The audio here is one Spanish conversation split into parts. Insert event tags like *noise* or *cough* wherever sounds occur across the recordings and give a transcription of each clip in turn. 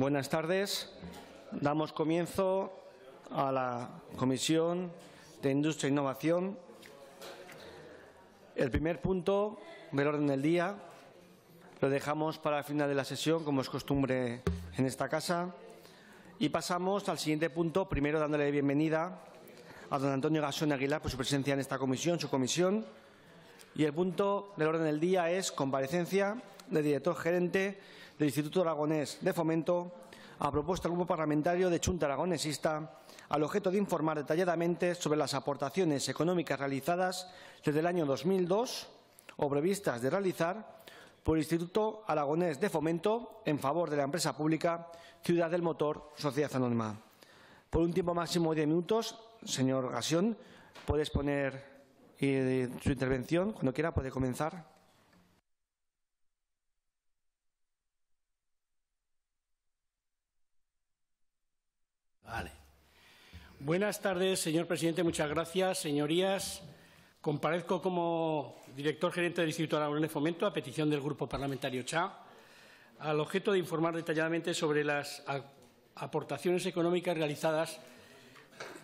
Buenas tardes. Damos comienzo a la Comisión de Industria e Innovación. El primer punto del orden del día lo dejamos para el final de la sesión, como es costumbre en esta casa. Y pasamos al siguiente punto, primero dándole bienvenida a don Antonio Gasón Aguilar por su presencia en esta comisión, su comisión. Y el punto del orden del día es comparecencia del director gerente del Instituto Aragonés de Fomento, ha propuesto al Grupo Parlamentario de Chunta Aragonesista, al objeto de informar detalladamente sobre las aportaciones económicas realizadas desde el año 2002 o previstas de realizar por el Instituto Aragonés de Fomento en favor de la empresa pública Ciudad del Motor Sociedad Anónima. Por un tiempo máximo de minutos, señor Gasión, puede exponer eh, su intervención. Cuando quiera puede comenzar. Buenas tardes, señor presidente. Muchas gracias, señorías. Comparezco como director gerente del Instituto Aragón de Fomento a petición del Grupo Parlamentario CHA al objeto de informar detalladamente sobre las aportaciones económicas realizadas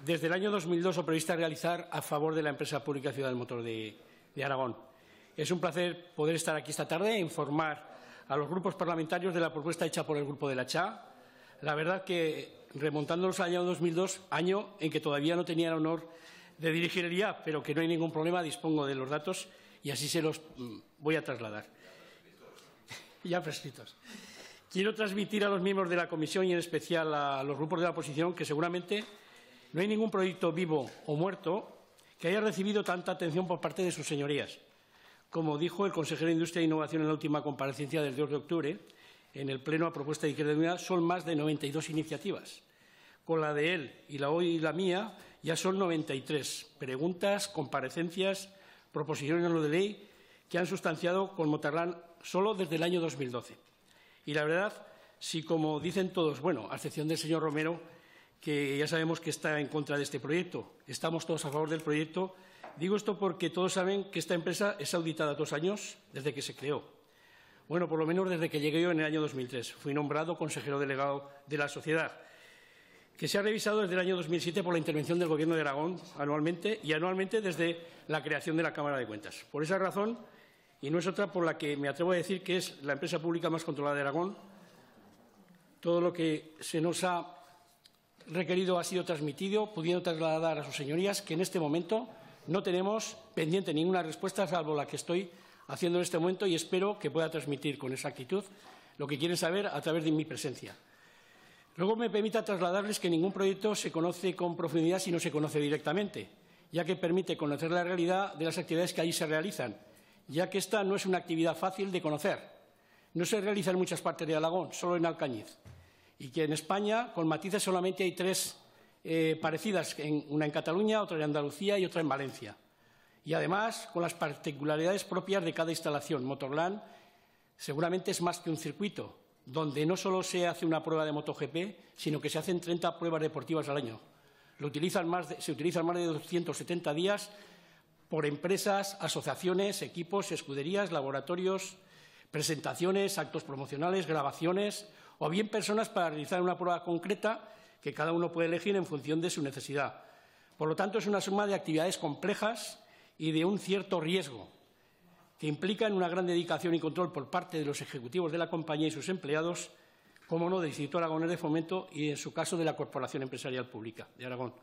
desde el año 2002 o previstas realizar a favor de la empresa pública Ciudad del Motor de, Aragón. Es un placer poder estar aquí esta tarde e informar a los grupos parlamentarios de la propuesta hecha por el Grupo de la CHA. La verdad que remontándonos al año 2002, año en que todavía no tenía el honor de dirigir el IAP, pero que no hay ningún problema, dispongo de los datos y así se los mm, voy a trasladar. *laughs* ya prescritos. Quiero transmitir a los miembros de la comisión y en especial a los grupos de la oposición que seguramente no hay ningún proyecto vivo o muerto que haya recibido tanta atención por parte de sus señorías. Como dijo el consejero de Industria e Innovación en la última comparecencia del 2 de octubre, en el Pleno a propuesta de Izquierda Unida son más de 92 iniciativas. Con la de él y la hoy y la mía ya son 93 preguntas, comparecencias, proposiciones de ley que han sustanciado con Motarlán solo desde el año 2012. Y la verdad, si como dicen todos, bueno, a excepción del señor Romero, que ya sabemos que está en contra de este proyecto, estamos todos a favor del proyecto, digo esto porque todos saben que esta empresa es auditada dos años desde que se creó bueno, por lo menos desde que llegué yo en el año 2003. Fui nombrado consejero delegado de la sociedad, que se ha revisado desde el año 2007 por la intervención del Gobierno de Aragón anualmente y anualmente desde la creación de la Cámara de Cuentas. Por esa razón, y no es otra por la que me atrevo a decir que es la empresa pública más controlada de Aragón, todo lo que se nos ha requerido ha sido transmitido, pudiendo trasladar a sus señorías que en este momento no tenemos pendiente ninguna respuesta, salvo la que estoy haciendo en este momento y espero que pueda transmitir con exactitud lo que quieren saber a través de mi presencia. Luego me permita trasladarles que ningún proyecto se conoce con profundidad si no se conoce directamente, ya que permite conocer la realidad de las actividades que allí se realizan, ya que esta no es una actividad fácil de conocer. No se realiza en muchas partes de Alagón, solo en Alcañiz, y que en España, con matices, solamente hay tres eh, parecidas, una en Cataluña, otra en Andalucía y otra en Valencia y, además, con las particularidades propias de cada instalación. Motorland seguramente es más que un circuito, donde no solo se hace una prueba de MotoGP, sino que se hacen 30 pruebas deportivas al año. se utilizan más de 270 días por empresas, asociaciones, equipos, escuderías, laboratorios, presentaciones, actos promocionales, grabaciones o bien personas para realizar una prueba concreta que cada uno puede elegir en función de su necesidad. Por lo tanto, es una suma de actividades complejas y de un cierto riesgo que implica en una gran dedicación y control por parte de los ejecutivos de la compañía y sus empleados, como no, del Instituto Aragonés de Fomento y, en su caso, de la Corporación Empresarial Pública de Aragón.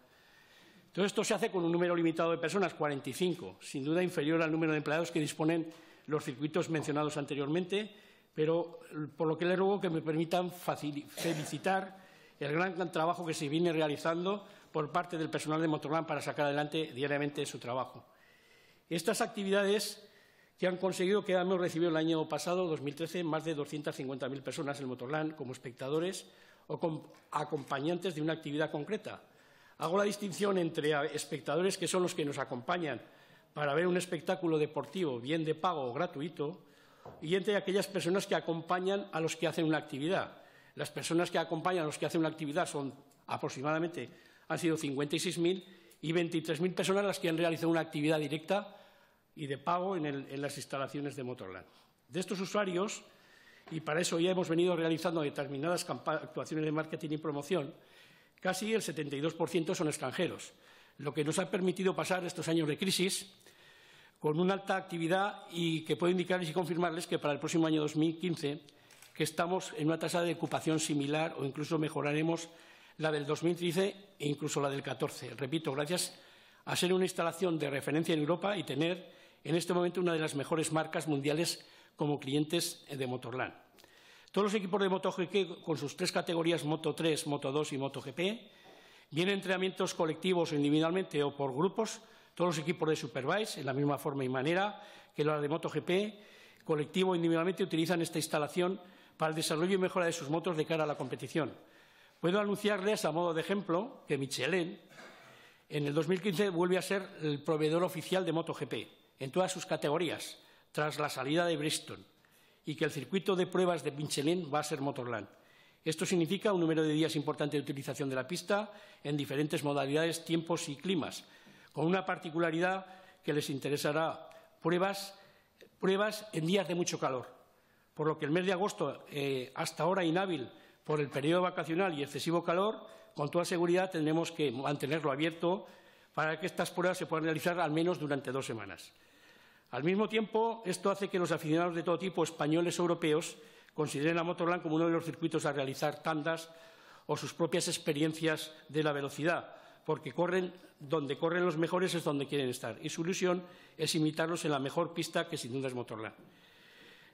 Todo esto se hace con un número limitado de personas, 45, sin duda inferior al número de empleados que disponen los circuitos mencionados anteriormente, pero por lo que les ruego que me permitan felicitar el gran trabajo que se viene realizando por parte del personal de Motorland para sacar adelante diariamente su trabajo. Estas actividades que han conseguido que hemos recibido el año pasado, 2013, más de 250.000 personas en Motorland como espectadores o acompañantes de una actividad concreta. Hago la distinción entre espectadores, que son los que nos acompañan para ver un espectáculo deportivo, bien de pago o gratuito, y entre aquellas personas que acompañan a los que hacen una actividad. Las personas que acompañan a los que hacen una actividad son aproximadamente, han sido 56.000 y 23.000 personas las que han realizado una actividad directa y de pago en, las instalaciones de Motorland. De estos usuarios, y para eso ya hemos venido realizando determinadas actuaciones de marketing y promoción, casi el 72% son extranjeros, lo que nos ha permitido pasar estos años de crisis con una alta actividad y que puedo indicarles y confirmarles que para el próximo año 2015 que estamos en una tasa de ocupación similar o incluso mejoraremos la del 2013 e incluso la del 2014, Repito, gracias a ser una instalación de referencia en Europa y tener en este momento una de las mejores marcas mundiales como clientes eh, de Motorland. Todos los equipos de MotoGP, con sus tres categorías Moto 3, Moto 2 y MotoGP, vienen entrenamientos colectivos individualmente o por grupos, todos los equipos de Supervise, en la misma forma y manera que los de MotoGP, colectivo individualmente utilizan esta instalación para el desarrollo y mejora de sus motos de cara a la competición. Puedo anunciarles, a modo de ejemplo, que Michelin en el 2015 vuelve a ser el proveedor oficial de MotoGP en todas sus categorías tras la salida de Bristol y que el circuito de pruebas de Michelin va a ser Motorland. Esto significa un número de días importante de utilización de la pista en diferentes modalidades, tiempos y climas, con una particularidad que les interesará pruebas, en días de mucho calor, por lo que el mes de agosto, eh, hasta ahora inhábil por el periodo vacacional y excesivo calor, con toda seguridad tendremos que mantenerlo abierto para que estas pruebas se puedan realizar al menos durante dos semanas. Al mismo tiempo, esto hace que los aficionados de todo tipo, españoles o europeos, consideren a Motorland como uno de los circuitos a realizar tandas o sus propias experiencias de la velocidad, porque corren, donde corren los mejores es donde quieren estar, y su ilusión es imitarlos en la mejor pista que sin duda es Motorland.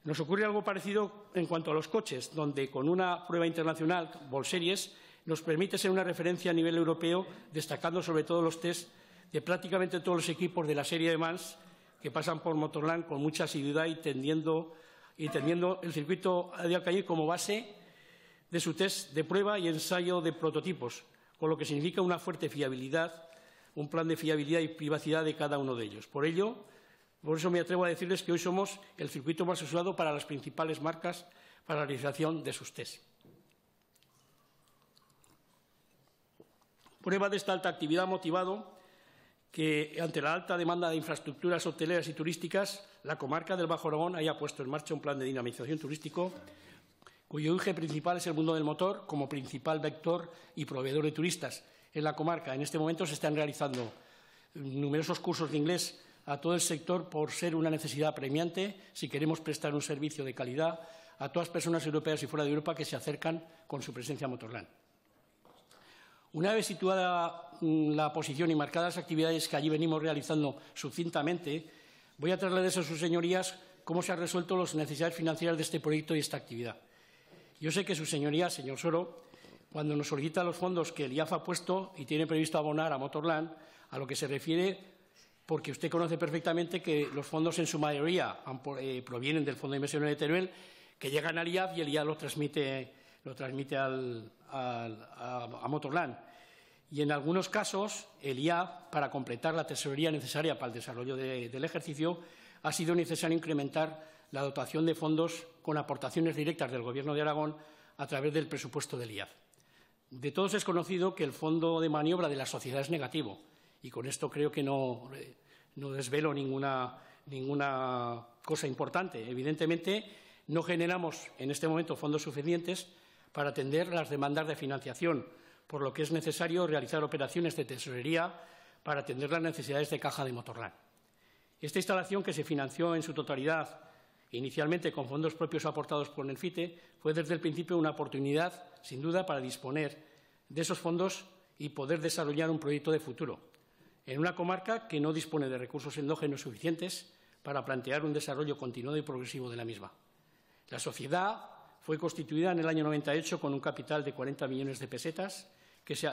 Nos ocurre algo parecido en cuanto a los coches, donde con una prueba internacional, Bolseries, nos permite ser una referencia a nivel europeo, destacando sobre todo los test de prácticamente todos los equipos de la serie de Mans que pasan por Motorland con mucha asiduidad y tendiendo, el circuito de Alcañiz como base de su test de prueba y ensayo de prototipos, con lo que significa una fuerte fiabilidad, un plan de fiabilidad y privacidad de cada uno de ellos. Por ello, por eso me atrevo a decirles que hoy somos el circuito más usado para las principales marcas para la realización de sus test. Prueba de esta alta actividad motivado que ante la alta demanda de infraestructuras hoteleras y turísticas, la comarca del Bajo Aragón haya puesto en marcha un plan de dinamización turístico cuyo eje principal es el mundo del motor como principal vector y proveedor de turistas en la comarca. En este momento se están realizando numerosos cursos de inglés a todo el sector por ser una necesidad premiante si queremos prestar un servicio de calidad a todas las personas europeas y fuera de Europa que se acercan con su presencia Motorland. Una vez situada mm, la posición y marcadas las actividades que allí venimos realizando sucintamente, voy a trasladarles a sus señorías cómo se han resuelto las necesidades financieras de este proyecto y esta actividad. Yo sé que su señorías, señor Soro, cuando nos solicita los fondos que el IAF ha puesto y tiene previsto abonar a Motorland, a lo que se refiere, porque usted conoce perfectamente que los fondos en su mayoría eh, provienen del Fondo de Inversiones de Teruel, que llegan al IAF y el IAF lo transmite, a Motorland y en algunos casos el IA, para completar la tesorería necesaria para el desarrollo del ejercicio, ha sido necesario incrementar la dotación de fondos con aportaciones directas del Gobierno de Aragón a través del presupuesto del IAF. De todos es conocido que el fondo de maniobra de la sociedad es negativo y con esto creo que no, eh, desvelo ninguna cosa importante. Evidentemente, no generamos en este momento fondos suficientes para atender las demandas de financiación por lo que es necesario realizar operaciones de tesorería para atender las necesidades de caja de Motorland. Esta instalación, que se financió en su totalidad inicialmente con fondos propios aportados por Nelfite, fue desde el principio una oportunidad, sin duda, para disponer de esos fondos y poder desarrollar un proyecto de futuro en una comarca que no dispone de recursos endógenos suficientes para plantear un desarrollo continuado y progresivo de la misma. La sociedad fue constituida en el año 98 con un capital de 40 millones de pesetas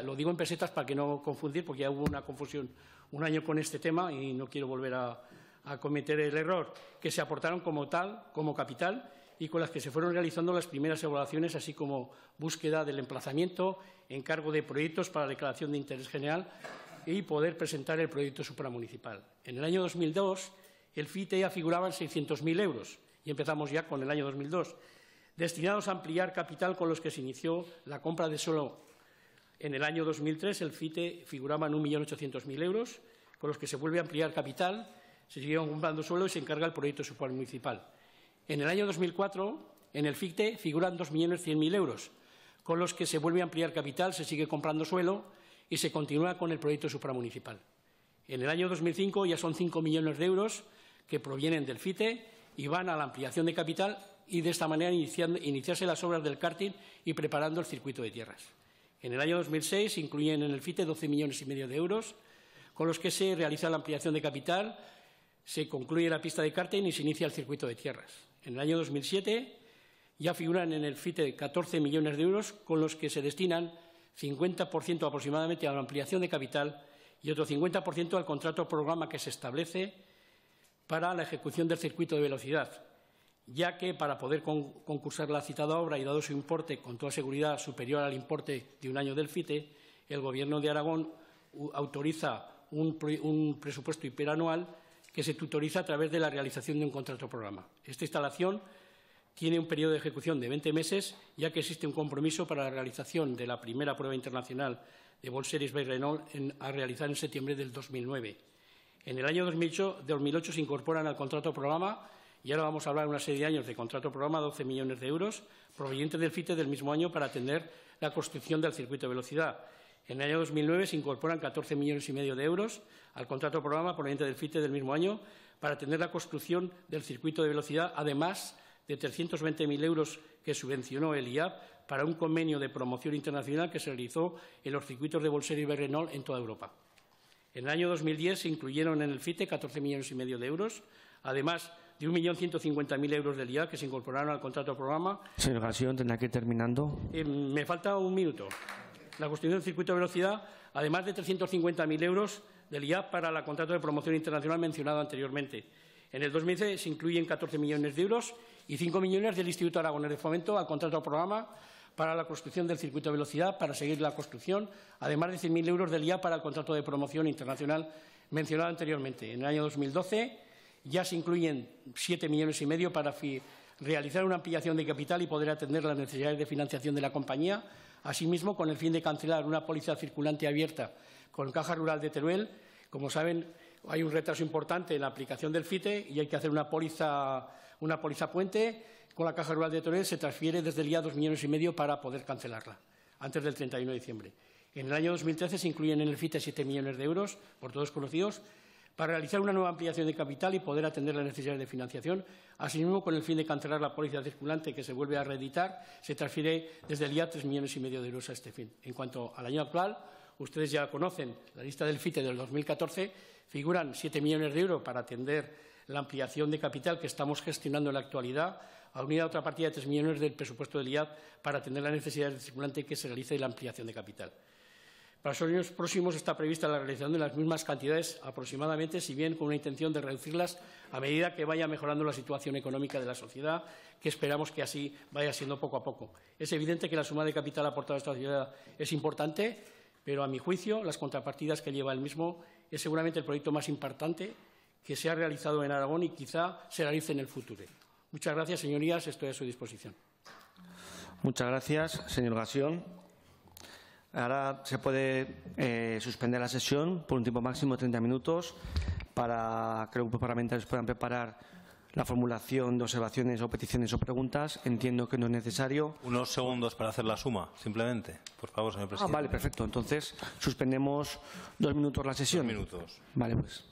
lo digo en pesetas para que no confundir, porque ya hubo una confusión un año con este tema y no quiero volver a, cometer el error, que se aportaron como tal, como capital, y con las que se fueron realizando las primeras evaluaciones, así como búsqueda del emplazamiento, encargo de proyectos para declaración de interés general y poder presentar el proyecto supramunicipal. En el año 2002, el FITE ya figuraba en 600.000 euros, y empezamos ya con el año 2002, destinados a ampliar capital con los que se inició la compra de solo en el año 2003 el FITE figuraba en 1.800.000 euros, con los que se vuelve a ampliar capital, se sigue comprando suelo y se encarga el proyecto supramunicipal. En el año 2004 en el FITE figuran 2.100.000 euros, con los que se vuelve a ampliar capital, se sigue comprando suelo y se continúa con el proyecto supramunicipal. En el año 2005 ya son 5 millones de euros que provienen del FITE y van a la ampliación de capital y de esta manera iniciarse las obras del karting y preparando el circuito de tierras. En el año 2006 se incluyen en el FITE 12 millones y medio de euros, con los que se realiza la ampliación de capital, se concluye la pista de karting y se inicia el circuito de tierras. En el año 2007 ya figuran en el FITE 14 millones de euros, con los que se destinan 50% aproximadamente a la ampliación de capital y otro 50% al contrato programa que se establece para la ejecución del circuito de velocidad, ya que para poder concursar la citada obra y dado su importe con toda seguridad superior al importe de un año del FITE, el Gobierno de Aragón autoriza un, presupuesto hiperanual que se tutoriza a través de la realización de un contrato programa. Esta instalación tiene un periodo de ejecución de 20 meses, ya que existe un compromiso para la realización de la primera prueba internacional de Bolseries by Renault a realizar en septiembre del 2009. En el año 2008, 2008 se incorporan al contrato programa y ahora vamos a hablar de una serie de años de contrato programa, 12 millones de euros, provenientes del FITE del mismo año para atender la construcción del circuito de velocidad. En el año 2009 se incorporan 14 millones y medio de euros al contrato programa proveniente del FITE del mismo año para atender la construcción del circuito de velocidad, además de 320.000 euros que subvencionó el IAP para un convenio de promoción internacional que se realizó en los circuitos de Bolsero y Berrenol en toda Europa. En el año 2010 se incluyeron en el FITE 14 millones y medio de euros, además de 1.150.000 euros del IAP que se incorporaron al contrato programa. Señor Gassión, tendrá que ir terminando. Eh, me falta un minuto. La construcción del circuito de velocidad, además de 350.000 euros del IAP para el contrato de promoción internacional mencionado anteriormente. En el 2011 se incluyen 14 millones de euros y 5 millones del Instituto Aragonés de Fomento al contrato programa para la construcción del circuito de velocidad, para seguir la construcción, además de 100.000 euros del IA para el contrato de promoción internacional mencionado anteriormente. En el año 2012 ya se incluyen siete millones y medio para realizar una ampliación de capital y poder atender las necesidades de financiación de la compañía, asimismo con el fin de cancelar una póliza circulante abierta con Caja Rural de Teruel. Como saben, hay un retraso importante en la aplicación del FITE y hay que hacer una póliza, puente. Con la Caja Rural de Teruel se transfiere desde el día dos millones y medio para poder cancelarla antes del 31 de diciembre. En el año 2013 se incluyen en el FITE siete millones de euros, por todos conocidos, para realizar una nueva ampliación de capital y poder atender las necesidades de financiación. Asimismo, con el fin de cancelar la póliza circulante que se vuelve a reeditar, se transfiere desde el IAT tres millones y medio de euros a este fin. En cuanto al año actual, ustedes ya conocen la lista del FITE del 2014, figuran siete millones de euros para atender la ampliación de capital que estamos gestionando en la actualidad, a unir a otra partida de tres millones del presupuesto del IAD para atender las necesidades de circulante que se realice la ampliación de capital. Para los años próximos está prevista la realización de las mismas cantidades aproximadamente, si bien con una intención de reducirlas a medida que vaya mejorando la situación económica de la sociedad, que esperamos que así vaya siendo poco a poco. Es evidente que la suma de capital aportada a esta ciudad es importante, pero a mi juicio las contrapartidas que lleva el mismo es seguramente el proyecto más importante que se ha realizado en Aragón y quizá se realice en el futuro. Muchas gracias, señorías. Estoy a su disposición. Muchas gracias, señor Gasión. Ahora se puede eh, suspender la sesión por un tiempo máximo de 30 minutos para que los grupos parlamentarios puedan preparar la formulación de observaciones o peticiones o preguntas. Entiendo que no es necesario. Unos segundos para hacer la suma, simplemente. Por favor, señor presidente. Ah, vale, perfecto. Entonces, suspendemos dos minutos la sesión. Dos minutos. Vale, pues.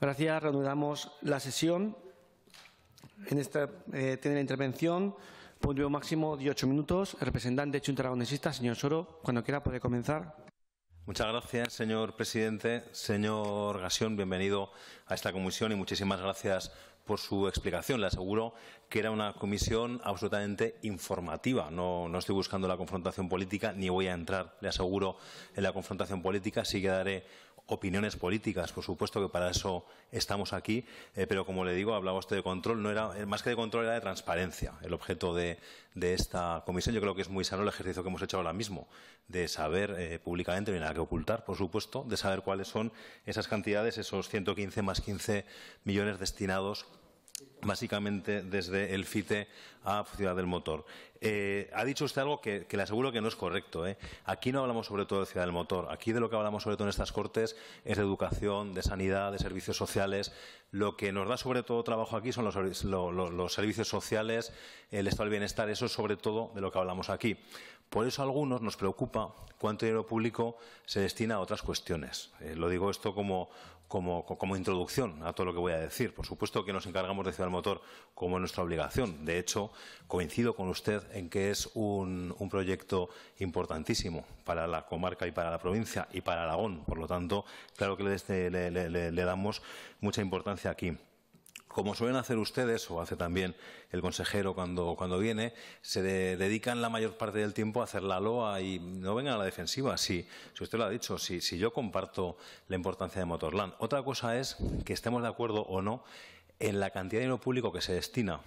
Gracias. Reanudamos la sesión. En eh, tiene la intervención por pues, un máximo de ocho minutos. El representante de Chunta señor Soro, cuando quiera puede comenzar. Muchas gracias, señor presidente. Señor Gasión, bienvenido a esta comisión y muchísimas gracias por su explicación. Le aseguro que era una comisión absolutamente informativa. No, no, estoy buscando la confrontación política, ni voy a entrar, le aseguro, en la confrontación política. Sí que daré opiniones políticas, por supuesto que para eso estamos aquí, eh, pero como le digo, hablaba usted de control, no era, eh, más que de control era de transparencia el objeto de, esta comisión. Yo creo que es muy sano el ejercicio que hemos hecho ahora mismo, de saber eh, públicamente, no hay nada que ocultar, por supuesto, de saber cuáles son esas cantidades, esos 115 más 15 millones destinados básicamente desde el FITE a Ciudad del Motor. Eh, ha dicho usted algo que, le aseguro que no es correcto. ¿eh? Aquí no hablamos sobre todo de Ciudad del Motor. Aquí de lo que hablamos sobre todo en estas cortes es de educación, de sanidad, de servicios sociales. Lo que nos da sobre todo trabajo aquí son los, servicios sociales, el estado del bienestar. Eso es sobre todo de lo que hablamos aquí. Por eso a algunos nos preocupa cuánto dinero público se destina a otras cuestiones. Eh, lo digo esto como como, introducción a todo lo que voy a decir. Por supuesto que nos encargamos de Ciudad del Motor como nuestra obligación. De hecho, coincido con usted en que es un, proyecto importantísimo para la comarca y para la provincia y para Aragón. Por lo tanto, claro que le este, damos mucha importancia aquí como suelen hacer ustedes, o hace también el consejero cuando, cuando viene, se dedican la mayor parte del tiempo a hacer la loa y no vengan a la defensiva. Si, usted lo ha dicho, si, yo comparto la importancia de Motorland. Otra cosa es que estemos de acuerdo o no en la cantidad de dinero público que se destina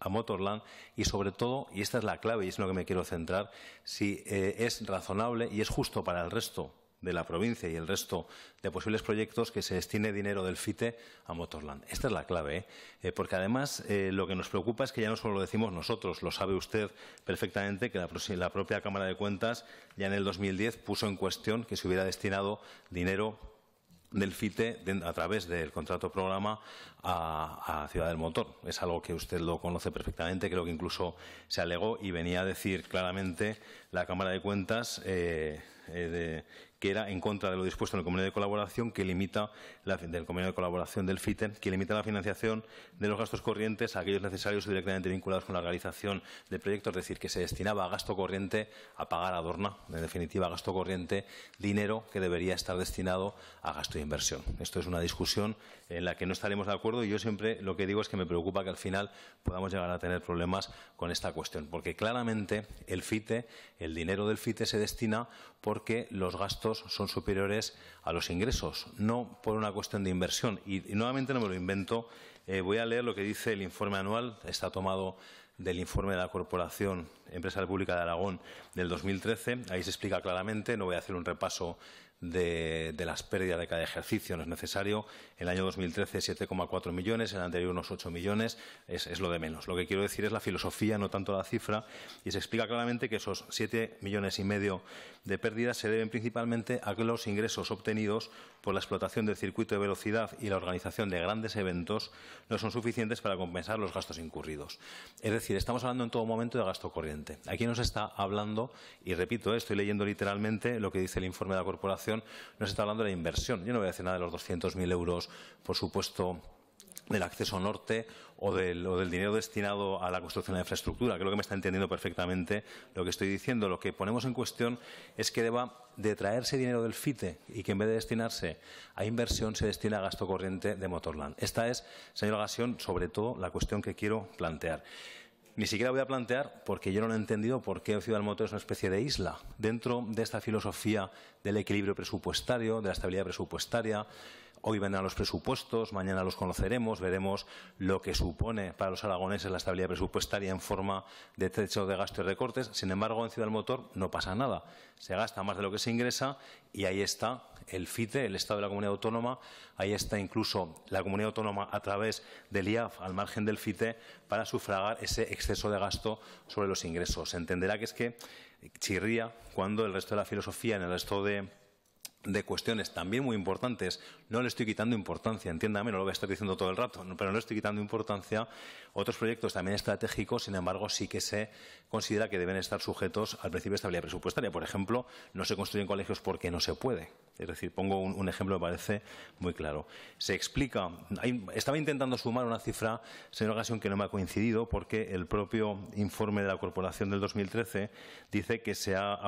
a Motorland y sobre todo, y esta es la clave y es lo que me quiero centrar, si eh, es razonable y es justo para el resto de la provincia y el resto de posibles proyectos que se destine dinero del FITE a Motorland. Esta es la clave, ¿eh? Eh, porque además eh, lo que nos preocupa es que ya no solo lo decimos nosotros, lo sabe usted perfectamente que la, propia Cámara de Cuentas ya en el 2010 puso en cuestión que se hubiera destinado dinero del FITE a través del contrato programa a, Ciudad del Motor. Es algo que usted lo conoce perfectamente, creo que incluso se alegó y venía a decir claramente la Cámara de Cuentas de, que era en contra de lo dispuesto en el convenio de colaboración que limita la, del convenio de colaboración del FITE, que limita la financiación de los gastos corrientes a aquellos necesarios directamente vinculados con la realización de proyectos, es decir, que se destinaba a gasto corriente a pagar a Dorna, en definitiva, a gasto corriente, dinero que debería estar destinado a gasto de inversión. Esto es una discusión en la que no estaremos de acuerdo y yo siempre lo que digo es que me preocupa que al final podamos llegar a tener problemas con esta cuestión, porque claramente el FITE, el dinero del FITE se destina porque los gastos son superiores a los ingresos, no por una cuestión de inversión. Y, nuevamente no me lo invento, eh, voy a leer lo que dice el informe anual, está tomado del informe de la Corporación Empresa República de Aragón del 2013. Ahí se explica claramente, no voy a hacer un repaso de, las pérdidas de cada ejercicio, no es necesario, el año 2013 7,4 millones, en el anterior unos 8 millones, es, lo de menos. Lo que quiero decir es la filosofía, no tanto la cifra, y se explica claramente que esos 7 millones y medio de pérdidas se deben principalmente a que los ingresos obtenidos por la explotación del circuito de velocidad y la organización de grandes eventos no son suficientes para compensar los gastos incurridos. Es decir, estamos hablando en todo momento de gasto corriente. Aquí nos está hablando, y repito, eh, estoy leyendo literalmente lo que dice el informe de la corporación, nos está hablando de la inversión. Yo no voy a decir nada de los 200.000 euros por supuesto, del acceso norte o del, dinero destinado a la construcción de la infraestructura. Creo que me está entendiendo perfectamente lo que estoy diciendo. Lo que ponemos en cuestión es que deba de traerse dinero del FITE y que en vez de destinarse a inversión se destina a gasto corriente de Motorland. Esta es, señor Gasión, sobre todo la cuestión que quiero plantear. Ni siquiera voy a plantear, porque yo no lo he entendido, por qué Ciudad del Motor es una especie de isla. Dentro de esta filosofía del equilibrio presupuestario, de la estabilidad presupuestaria, Hoy vendrán los presupuestos, mañana los conoceremos, veremos lo que supone para los aragoneses la estabilidad presupuestaria en forma de techo de gasto y recortes. Sin embargo, en Ciudad del Motor no pasa nada. Se gasta más de lo que se ingresa y ahí está el FITE, el Estado de la Comunidad Autónoma, ahí está incluso la Comunidad Autónoma a través del IAF al margen del FITE para sufragar ese exceso de gasto sobre los ingresos. Se entenderá que es que chirría cuando el resto de la filosofía en el resto de de cuestiones también muy importantes, no le estoy quitando importancia, entiéndame, no lo voy a estar diciendo todo el rato, pero no le estoy quitando importancia. Otros proyectos también estratégicos, sin embargo, sí que se considera que deben estar sujetos al principio de estabilidad presupuestaria. Por ejemplo, no se construyen colegios porque no se puede. Es decir, pongo un, ejemplo que parece muy claro. Se explica, estaba intentando sumar una cifra, señor Gasión, que no me ha coincidido, porque el propio informe de la corporación del 2013 dice que se ha,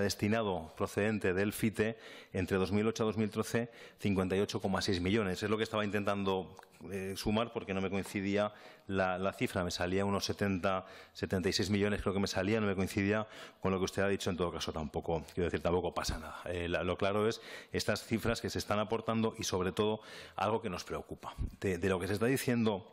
destinado procedente del FITE entre 2008 a 2013 58,6 millones. Es lo que estaba intentando eh, sumar porque no me coincidía la, cifra. Me salía unos 70, 76 millones, creo que me salía, no me coincidía con lo que usted ha dicho. En todo caso, tampoco, quiero decir, tampoco pasa nada. Eh, lo claro es estas cifras que se están aportando y, sobre todo, algo que nos preocupa. de lo que se está diciendo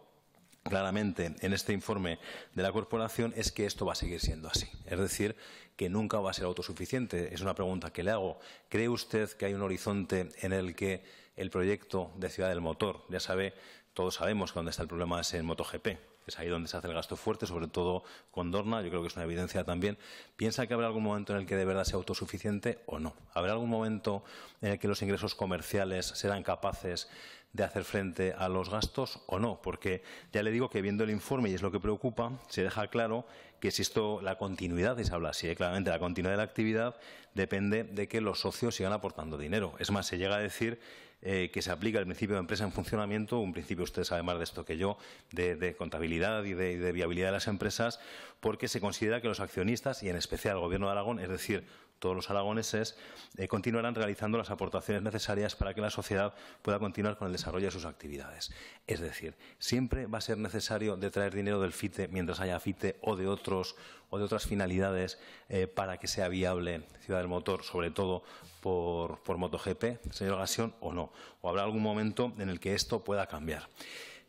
claramente en este informe de la corporación es que esto va a seguir siendo así. Es decir, que nunca va a ser autosuficiente. Es una pregunta que le hago. ¿Cree usted que hay un horizonte en el que el proyecto de Ciudad del Motor, ya sabe, todos sabemos que donde está el problema es en MotoGP, es ahí donde se hace el gasto fuerte, sobre todo con Dorna, yo creo que es una evidencia también. ¿Piensa que habrá algún momento en el que de verdad sea autosuficiente o no? ¿Habrá algún momento en el que los ingresos comerciales serán capaces de hacer frente a los gastos o no, porque ya le digo que viendo el informe, y es lo que preocupa, se deja claro que si esto, la continuidad, se habla así, ¿eh? claramente la continuidad de la actividad depende de que los socios sigan aportando dinero. Es más, se llega a decir eh, que se aplica el principio de empresa en funcionamiento, un principio, usted sabe más de esto que yo, de, contabilidad y de viabilidad de las empresas, porque se considera que los accionistas, y en especial el Gobierno de Aragón, es decir, todos los aragoneses, eh, continuarán realizando las aportaciones necesarias para que la sociedad pueda continuar con el desarrollo de sus actividades. Es decir, siempre va a ser necesario traer dinero del FITE mientras haya FITE o de, otros, o de otras finalidades eh, para que sea viable Ciudad del Motor, sobre todo por, MotoGP, señor Gasión, o no. O habrá algún momento en el que esto pueda cambiar.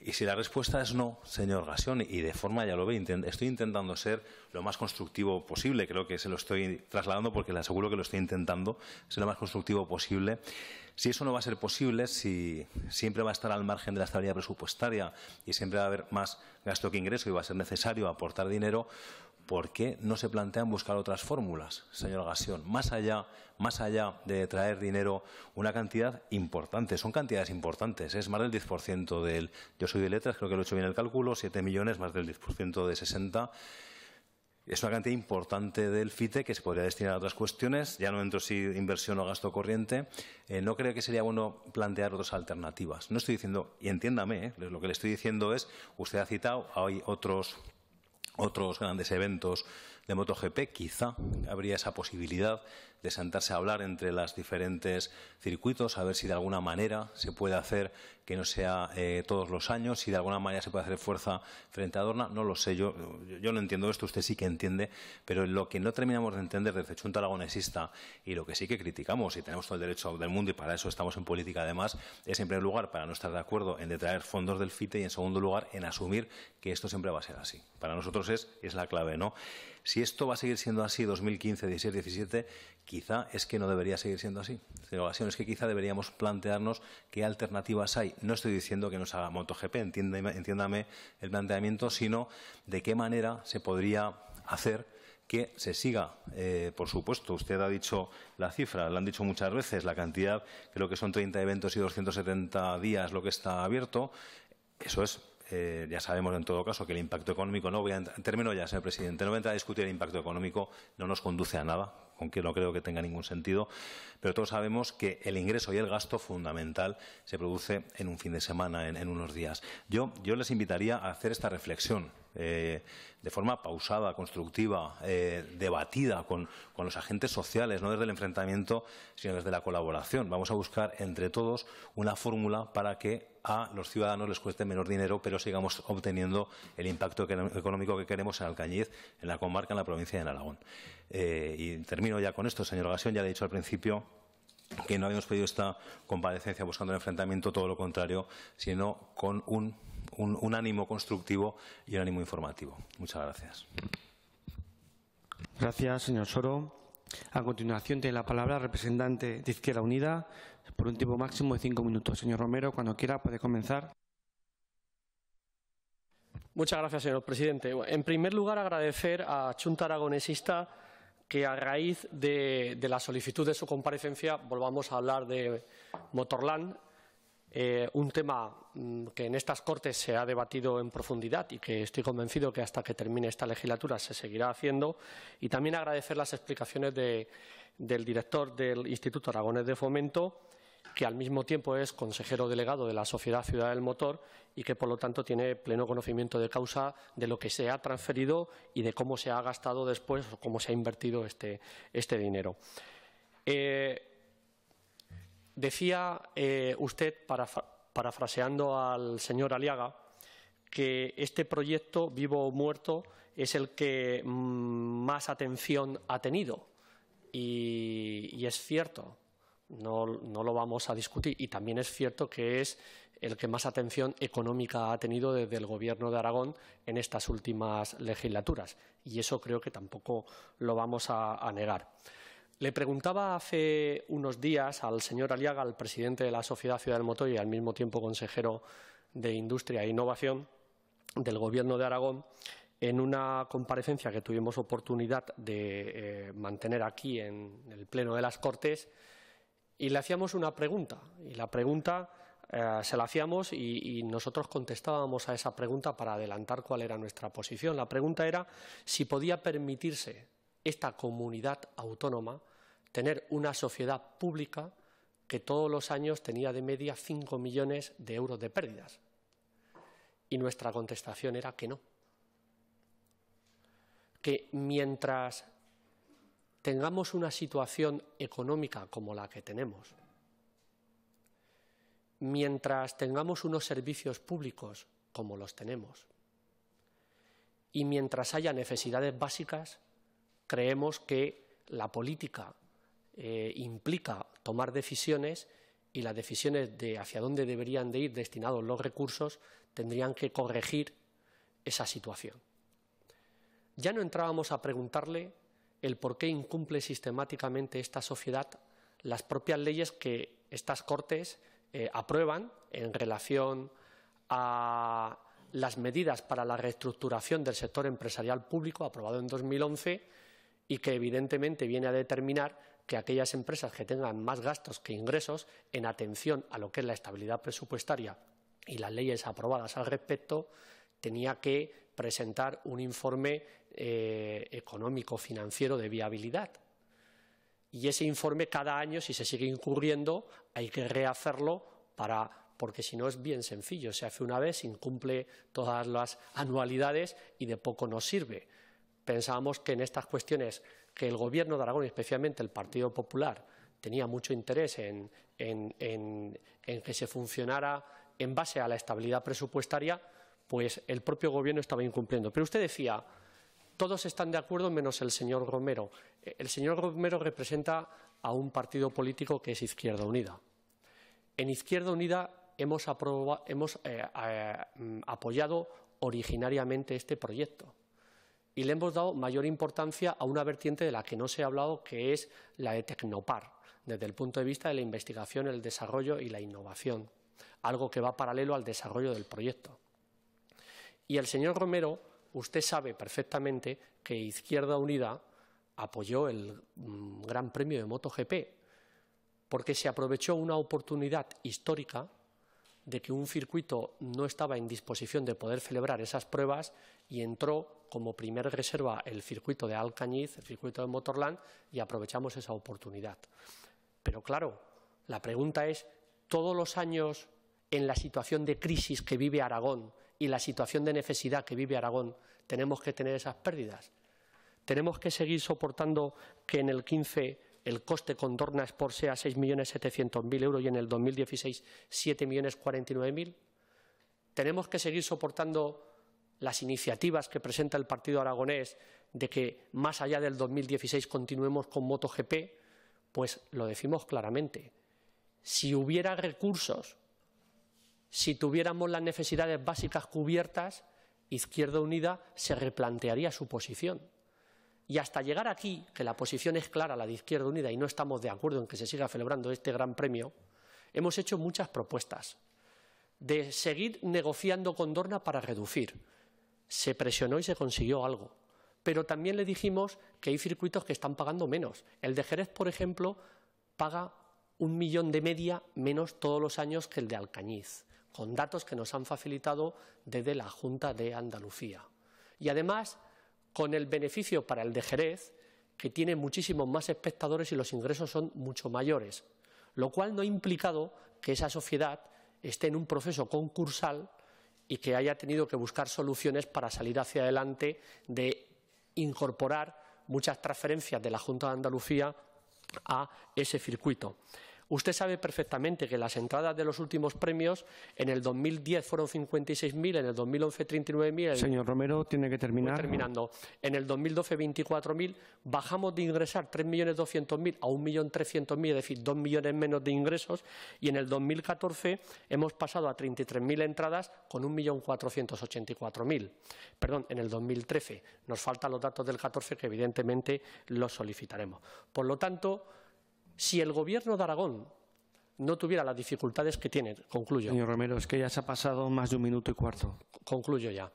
Y si la respuesta es no, señor Gasión, y de forma ya lo ve, estoy intentando ser lo más constructivo posible, creo que se lo estoy trasladando porque le aseguro que lo estoy intentando ser lo más constructivo posible. Si eso no va a ser posible, si siempre va a estar al margen de la estabilidad presupuestaria y siempre va a haber más gasto que ingreso y va a ser necesario aportar dinero, ¿por qué no se plantean buscar otras fórmulas, señor Gasión? Más allá, más allá de traer dinero, una cantidad importante, son cantidades importantes, es más del 10% del... Yo soy de letras, creo que lo he hecho bien el cálculo, 7 millones más del 10% de 60. Es una cantidad importante del FITE que se podría destinar a otras cuestiones. Ya no entro si inversión o gasto corriente. Eh, no creo que sería bueno plantear otras alternativas. No estoy diciendo, y entiéndame, eh, lo que le estoy diciendo es, usted ha citado, hay otros otros grandes eventos de MotoGP, quizá habría esa posibilidad de sentarse a hablar entre los diferentes circuitos, a ver si de alguna manera se puede hacer que no sea eh, todos los años, si de alguna manera se puede hacer fuerza frente a Dorna, no lo sé, yo, yo no entiendo esto, usted sí que entiende, pero lo que no terminamos de entender desde Chunta Lagonesista y lo que sí que criticamos, y tenemos todo el derecho del mundo y para eso estamos en política además, es en primer lugar para no estar de acuerdo en detraer fondos del FITE y en segundo lugar en asumir que esto siempre va a ser así. Para nosotros es, la clave, ¿no? Si esto va a seguir siendo así 2015, 16, 17, quizá es que no debería seguir siendo así. que quizá deberíamos plantearnos qué alternativas hay. No estoy diciendo que nos haga MotoGP, entiéndame, entiéndame el planteamiento, sino de qué manera se podría hacer que se siga, eh, por supuesto, usted ha dicho la cifra, lo han dicho muchas veces, la cantidad, creo que son 30 eventos y 270 días lo que está abierto, eso es eh, ya sabemos en todo caso que el impacto económico, no voy a termino ya, señor presidente, no voy a entrar a discutir el impacto económico, no nos conduce a nada, aunque no creo que tenga ningún sentido, pero todos sabemos que el ingreso y el gasto fundamental se produce en un fin de semana, en, unos días. yo les invitaría a hacer esta reflexión. Eh, de forma pausada, constructiva, eh, debatida con, los agentes sociales, no desde el enfrentamiento, sino desde la colaboración. Vamos a buscar entre todos una fórmula para que a los ciudadanos les cueste menor dinero, pero sigamos obteniendo el impacto económico que queremos en Alcañiz, en la comarca, en la provincia de Aragón. Eh, y termino ya con esto, señor Gasión, ya le he dicho al principio que no habíamos pedido esta comparecencia buscando el enfrentamiento, todo lo contrario, sino con un un, ánimo constructivo y un ánimo informativo. Muchas gracias. Gracias, señor Soro. A continuación tiene la palabra el representante de Izquierda Unida por un tiempo máximo de cinco minutos. Señor Romero, cuando quiera puede comenzar. Muchas gracias, señor presidente. En primer lugar, agradecer a Chunta Aragonesista que a raíz de la solicitud de su comparecencia volvamos a hablar de Motorland eh, un tema mm, que en estas Cortes se ha debatido en profundidad y que estoy convencido que hasta que termine esta legislatura se seguirá haciendo. Y también agradecer las explicaciones del director del Instituto Aragones de Fomento, que al mismo tiempo es consejero delegado de la Sociedad Ciudad del Motor y que, por lo tanto, tiene pleno conocimiento de causa de lo que se ha transferido y de cómo se ha gastado después o cómo se ha invertido este, este dinero. Eh, Decía eh, usted, parafraseando al señor Aliaga, que este proyecto, vivo o muerto, es el que mm, más atención ha tenido. Y, es cierto, no, lo vamos a discutir. Y también es cierto que es el que más atención económica ha tenido desde el Gobierno de Aragón en estas últimas legislaturas. Y eso creo que tampoco lo vamos a negar. Le preguntaba hace unos días al señor Aliaga, al presidente de la Sociedad Ciudad del Motor y al mismo tiempo consejero de Industria e Innovación del Gobierno de Aragón, en una comparecencia que tuvimos oportunidad de eh, mantener aquí en el Pleno de las Cortes, y le hacíamos una pregunta. Y la pregunta eh, se la hacíamos y, nosotros contestábamos a esa pregunta para adelantar cuál era nuestra posición. La pregunta era si podía permitirse esta comunidad autónoma tener una sociedad pública que todos los años tenía de media 5 millones de euros de pérdidas. Y nuestra contestación era que no. Que mientras tengamos una situación económica como la que tenemos, mientras tengamos unos servicios públicos como los tenemos y mientras haya necesidades básicas, creemos que la política eh, implica tomar decisiones y las decisiones de hacia dónde deberían de ir destinados los recursos tendrían que corregir esa situación. Ya no entrábamos a preguntarle el por qué incumple sistemáticamente esta sociedad las propias leyes que estas Cortes eh, aprueban en relación a las medidas para la reestructuración del sector empresarial público aprobado en 2011 y que evidentemente viene a determinar que aquellas empresas que tengan más gastos que ingresos en atención a lo que es la estabilidad presupuestaria y las leyes aprobadas al respecto, tenía que presentar un informe eh, económico financiero de viabilidad. Y ese informe cada año, si se sigue incurriendo, hay que rehacerlo para porque si no es bien sencillo, se hace una vez, incumple todas las anualidades y de poco nos sirve. Pensábamos que en estas cuestiones que el gobierno de Aragón, especialmente el Partido Popular, tenía mucho interés en, que se funcionara en base a la estabilidad presupuestaria, pues el propio gobierno estaba incumpliendo. Pero usted decía, todos están de acuerdo menos el señor Romero. El señor Romero representa a un partido político que es Izquierda Unida. En Izquierda Unida hemos, eh, eh, apoyado originariamente este proyecto y le hemos dado mayor importancia a una vertiente de la que no se ha hablado, que es la de Tecnopar, desde el punto de vista de la investigación, el desarrollo y la innovación, algo que va paralelo al desarrollo del proyecto. Y el señor Romero, usted sabe perfectamente que Izquierda Unida apoyó el mm, Gran Premio de MotoGP, porque se aprovechó una oportunidad histórica de que un circuito no estaba en disposición de poder celebrar esas pruebas y entró como primer reserva el circuito de Alcañiz, el circuito de Motorland, y aprovechamos esa oportunidad. Pero claro, la pregunta es, ¿todos los años en la situación de crisis que vive Aragón y la situación de necesidad que vive Aragón tenemos que tener esas pérdidas? ¿Tenemos que seguir soportando que en el 15 el coste con Dorna por sea 6.700.000 euros y en el 2016 7.049.000. Tenemos que seguir soportando las iniciativas que presenta el Partido Aragonés de que más allá del 2016 continuemos con MotoGP, pues lo decimos claramente. Si hubiera recursos, si tuviéramos las necesidades básicas cubiertas, Izquierda Unida se replantearía su posición. Y hasta llegar aquí, que la posición es clara, la de Izquierda Unida, y no estamos de acuerdo en que se siga celebrando este gran premio, hemos hecho muchas propuestas de seguir negociando con Dorna para reducir. Se presionó y se consiguió algo. Pero también le dijimos que hay circuitos que están pagando menos. El de Jerez, por ejemplo, paga un millón de media menos todos los años que el de Alcañiz, con datos que nos han facilitado desde la Junta de Andalucía. Y además con el beneficio para el de Jerez, que tiene muchísimos más espectadores y los ingresos son mucho mayores, lo cual no ha implicado que esa sociedad esté en un proceso concursal y que haya tenido que buscar soluciones para salir hacia adelante de incorporar muchas transferencias de la Junta de Andalucía a ese circuito. Usted sabe perfectamente que las entradas de los últimos premios en el 2010 fueron 56.000, en el 2011 39.000. Señor Romero, tiene que terminar. terminando. En el 2012 24.000. Bajamos de ingresar 3.200.000 a 1.300.000, es decir, 2 millones menos de ingresos. Y en el 2014 hemos pasado a 33.000 entradas con 1.484.000. Perdón, en el 2013. Nos faltan los datos del 14 que evidentemente los solicitaremos. Por lo tanto, si el gobierno de Aragón no tuviera las dificultades que tiene, concluyo. Señor Romero, es que ya se ha pasado más de un minuto y cuarto. Concluyo ya.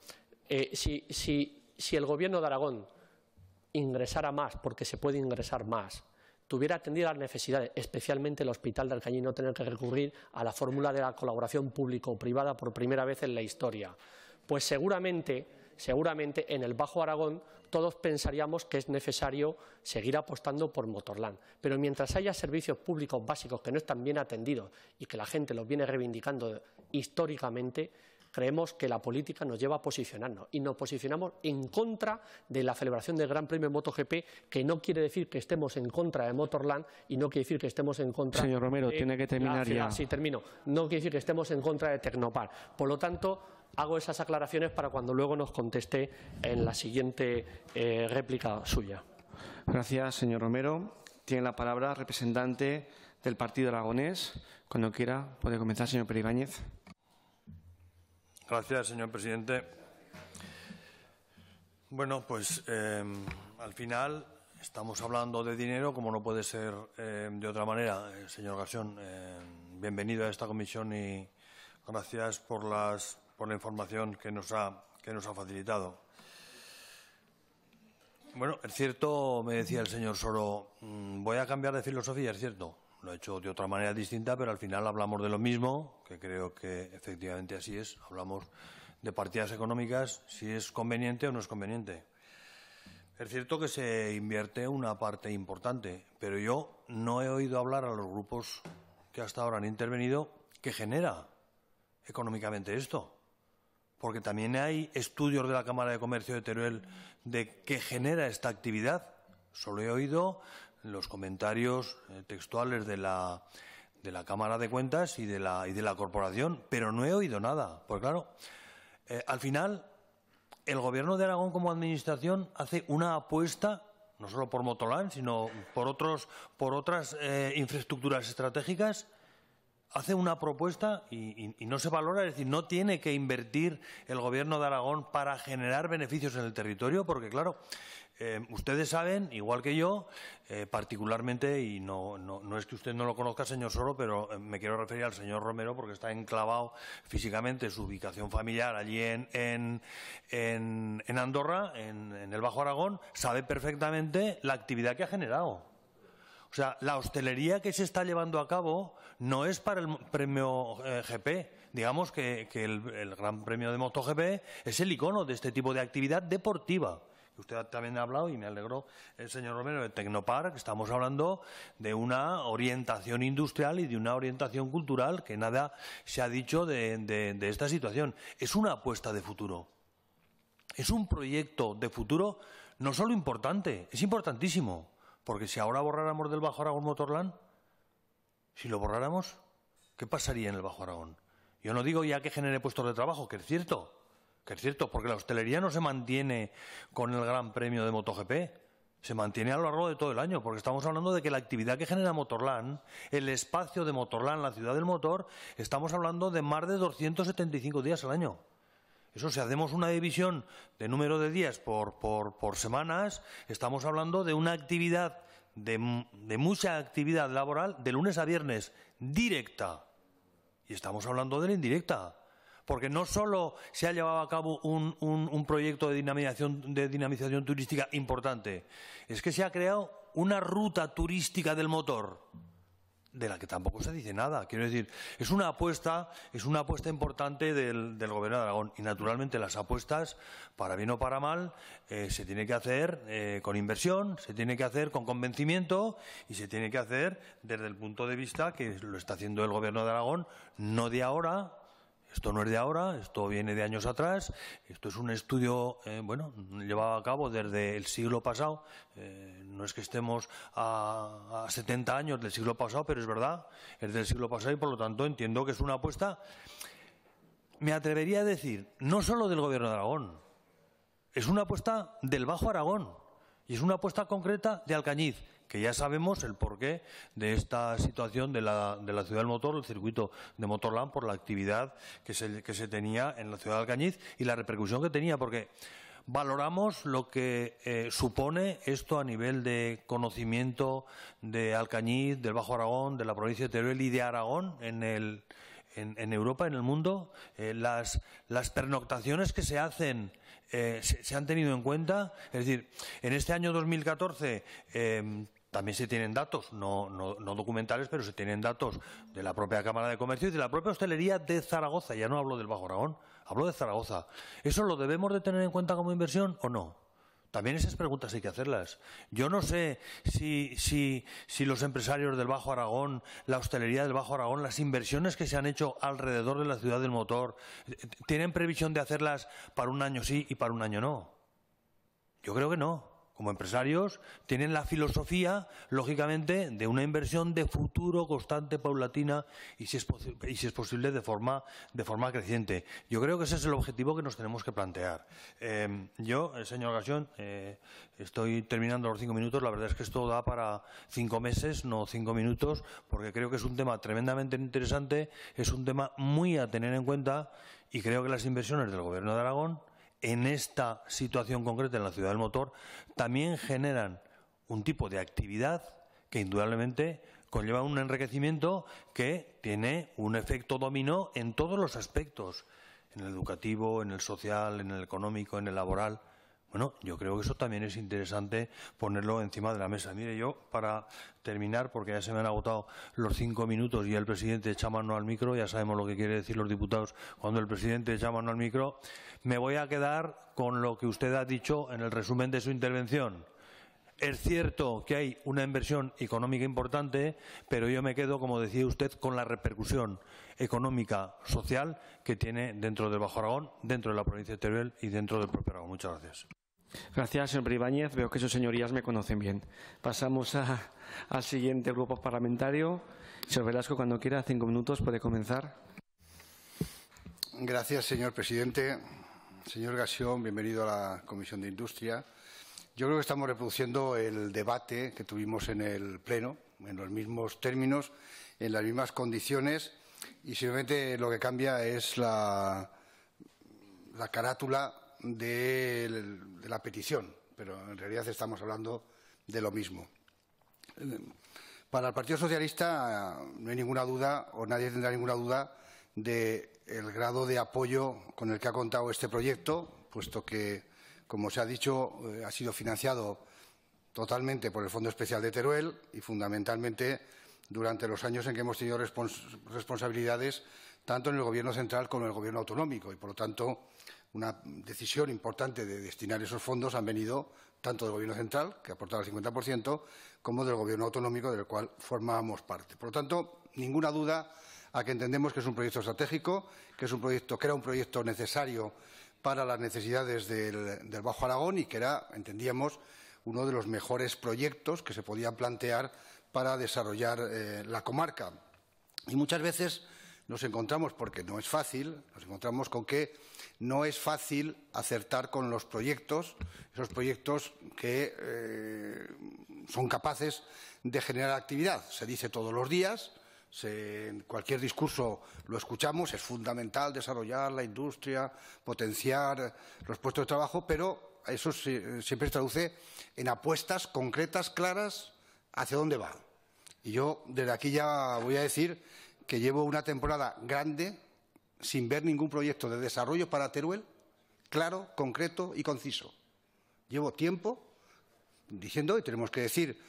Eh, si, el gobierno de Aragón ingresara más, porque se puede ingresar más, tuviera atendido las necesidades, especialmente el Hospital de Alcañí, no tener que recurrir a la fórmula de la colaboración público-privada por primera vez en la historia, pues seguramente seguramente en el Bajo Aragón todos pensaríamos que es necesario seguir apostando por Motorland. Pero mientras haya servicios públicos básicos que no están bien atendidos y que la gente los viene reivindicando históricamente, creemos que la política nos lleva a posicionarnos y nos posicionamos en contra de la celebración del Gran Premio MotoGP, que no quiere decir que estemos en contra de Motorland y no quiere decir que estemos en contra. Señor Romero, tiene que terminar ya. Sí, termino. No quiere decir que estemos en contra de Tecnopar. Por lo tanto, hago esas aclaraciones para cuando luego nos conteste en la siguiente eh, réplica suya. Gracias, señor Romero. Tiene la palabra representante del Partido Aragonés. Cuando quiera, puede comenzar, señor Peribáñez. Gracias, señor presidente. Bueno, pues em, al final estamos hablando de dinero, como no puede ser em, de otra manera. Eh, señor Gasón, em, bienvenido a esta comisión y gracias por las por la información que nos ha, que nos ha facilitado. Bueno, es cierto, me decía el señor Soro, mm, voy a cambiar de filosofía, es cierto. Lo he hecho de otra manera distinta, pero al final hablamos de lo mismo, que creo que efectivamente así es. Hablamos de partidas económicas, si es conveniente o no es conveniente. Es cierto que se invierte una parte importante, pero yo no he oído hablar a los grupos que hasta ahora han intervenido que genera económicamente esto porque también hay estudios de la Cámara de Comercio de Teruel de qué genera esta actividad. Solo he oído los comentarios eh, textuales de la, Cámara de Cuentas y de, la, y de la Corporación, pero no he oído nada. Pues claro, eh, al final el Gobierno de Aragón como Administración hace una apuesta no solo por Motolán, sino por, otros, por otras eh, infraestructuras estratégicas hace una propuesta y, no se valora, es decir, no tiene que invertir el gobierno de Aragón para generar beneficios en el territorio, porque claro, eh, ustedes saben, igual que yo, eh, particularmente, y no, es que usted no lo conozca, señor Soro, pero eh, me quiero referir al señor Romero porque está enclavado físicamente su ubicación familiar allí en, Andorra, en el Bajo Aragón, sabe perfectamente la actividad que ha generado o sea, la hostelería que se está llevando a cabo no es para el premio eh, GP. Digamos que, el, gran premio de MotoGP es el icono de este tipo de actividad deportiva. Usted también ha hablado, y me alegro, el eh, señor Romero, de Tecnopark. Estamos hablando de una orientación industrial y de una orientación cultural que nada se ha dicho de esta situación. Es una apuesta de futuro. Es un proyecto de futuro no solo importante, es importantísimo porque si ahora borráramos del Bajo Aragón Motorland, si lo borráramos, ¿qué pasaría en el Bajo Aragón? Yo no digo ya que genere puestos de trabajo, que es cierto, que es cierto, porque la hostelería no se mantiene con el Gran Premio de MotoGP, se mantiene a lo largo de todo el año, porque estamos hablando de que la actividad que genera Motorland, el espacio de Motorland, la ciudad del motor, estamos hablando de más de 275 días al año. Eso, si hacemos una división de número de días por, semanas, estamos hablando de una actividad, de, mucha actividad laboral de lunes a viernes, directa. Y estamos hablando de la indirecta porque no solo se ha llevado a cabo un, proyecto de dinamización turística importante, es que se ha creado una ruta turística del motor de la que tampoco se dice nada. Quiero decir, es una apuesta, es una apuesta importante del, del Gobierno de Aragón. Y naturalmente las apuestas, para bien o para mal, eh, se tiene que hacer eh, con inversión, se tiene que hacer con convencimiento y se tiene que hacer desde el punto de vista que lo está haciendo el Gobierno de Aragón, no de ahora, esto no es de ahora, esto viene de años atrás, esto es un estudio, eh, bueno, llevado a cabo desde el siglo pasado, eh, no es que estemos a, a 70 años del siglo pasado, pero es verdad, es del siglo pasado y por lo tanto entiendo que es una apuesta, me atrevería a decir, no solo del gobierno de Aragón, es una apuesta del Bajo Aragón y es una apuesta concreta de Alcañiz, que ya sabemos el porqué de esta situación de la, de la ciudad del motor, el circuito de Motorland, por la actividad que se, que se tenía en la ciudad de Alcañiz y la repercusión que tenía, porque valoramos lo que eh, supone esto a nivel de conocimiento de Alcañiz, del Bajo Aragón, de la provincia de Teruel y de Aragón en, el, en, Europa, en el mundo. Eh, las, las, pernoctaciones que se hacen eh, se, han tenido en cuenta. Es decir, en este año 2014 también se tienen datos, no, documentales, pero se tienen datos de la propia Cámara de Comercio y de la propia hostelería de Zaragoza. Ya no hablo del Bajo Aragón, hablo de Zaragoza. ¿Eso lo debemos de tener en cuenta como inversión o no? También esas preguntas hay que hacerlas. Yo no sé si, los empresarios del Bajo Aragón, la hostelería del Bajo Aragón, las inversiones que se han hecho alrededor de la ciudad del motor, tienen previsión de hacerlas para un año sí y para un año no. Yo creo que no como empresarios, tienen la filosofía, lógicamente, de una inversión de futuro constante, paulatina y si es, posible de forma, creciente. Yo creo que ese es el objetivo que nos tenemos que plantear. Eh, yo, eh, señor Gasión, eh, estoy terminando los cinco minutos. La verdad es que esto da para cinco meses, no cinco minutos, porque creo que es un tema tremendamente interesante, es un tema muy a tener en cuenta y creo que las inversiones del Gobierno de Aragón en esta situación concreta en la ciudad del motor también generan un tipo de actividad que indudablemente conlleva un enriquecimiento que tiene un efecto dominó en todos los aspectos, en el educativo, en el social, en el económico, en el laboral. Bueno, yo creo que eso también es interesante ponerlo encima de la mesa. Mire, yo para terminar, porque ya se me han agotado los cinco minutos y el presidente echa mano al micro, ya sabemos lo que quiere decir los diputados cuando el presidente echa mano al micro, me voy a quedar con lo que usted ha dicho en el resumen de su intervención. Es cierto que hay una inversión económica importante, pero yo me quedo, como decía usted, con la repercusión económica, social que tiene dentro del Bajo Aragón, dentro de la provincia de Teruel y dentro del propio Aragón. Muchas gracias. Gracias, señor Ibáñez. Veo que sus señorías me conocen bien. Pasamos al siguiente grupo parlamentario. Señor Velasco, cuando quiera, cinco minutos, puede comenzar. Gracias, señor presidente. Señor Gasión, bienvenido a la Comisión de Industria. Yo creo que estamos reproduciendo el debate que tuvimos en el Pleno, en los mismos términos, en las mismas condiciones, y simplemente lo que cambia es la carátula de, la petición, pero en realidad estamos hablando de lo mismo. Para el Partido Socialista no hay ninguna duda, o nadie tendrá ninguna duda, del grado de apoyo con el que ha contado este proyecto, puesto que, como se ha dicho, eh, ha sido financiado totalmente por el Fondo Especial de Teruel y, fundamentalmente, durante los años en que hemos tenido responsabilidades tanto en el Gobierno central como en el Gobierno autonómico. Y, por lo tanto, una decisión importante de destinar esos fondos han venido tanto del Gobierno central, que ha aportado el 50%, como del Gobierno autonómico, del cual formamos parte. Por lo tanto, ninguna duda a que entendemos que es un proyecto estratégico, que, es un proyecto, que era un proyecto necesario para las necesidades del, Bajo Aragón y que era, entendíamos, uno de los mejores proyectos que se podían plantear para desarrollar eh, la comarca. Y muchas veces nos encontramos, porque no es fácil, nos encontramos con que no es fácil acertar con los proyectos, esos proyectos que eh, son capaces de generar actividad. Se dice todos los días, en cualquier discurso lo escuchamos, es fundamental desarrollar la industria, potenciar los puestos de trabajo, pero eso siempre se traduce en apuestas concretas, claras, hacia dónde va. Y yo desde aquí ya voy a decir que llevo una temporada grande sin ver ningún proyecto de desarrollo para Teruel claro, concreto y conciso. Llevo tiempo diciendo, y tenemos que decir,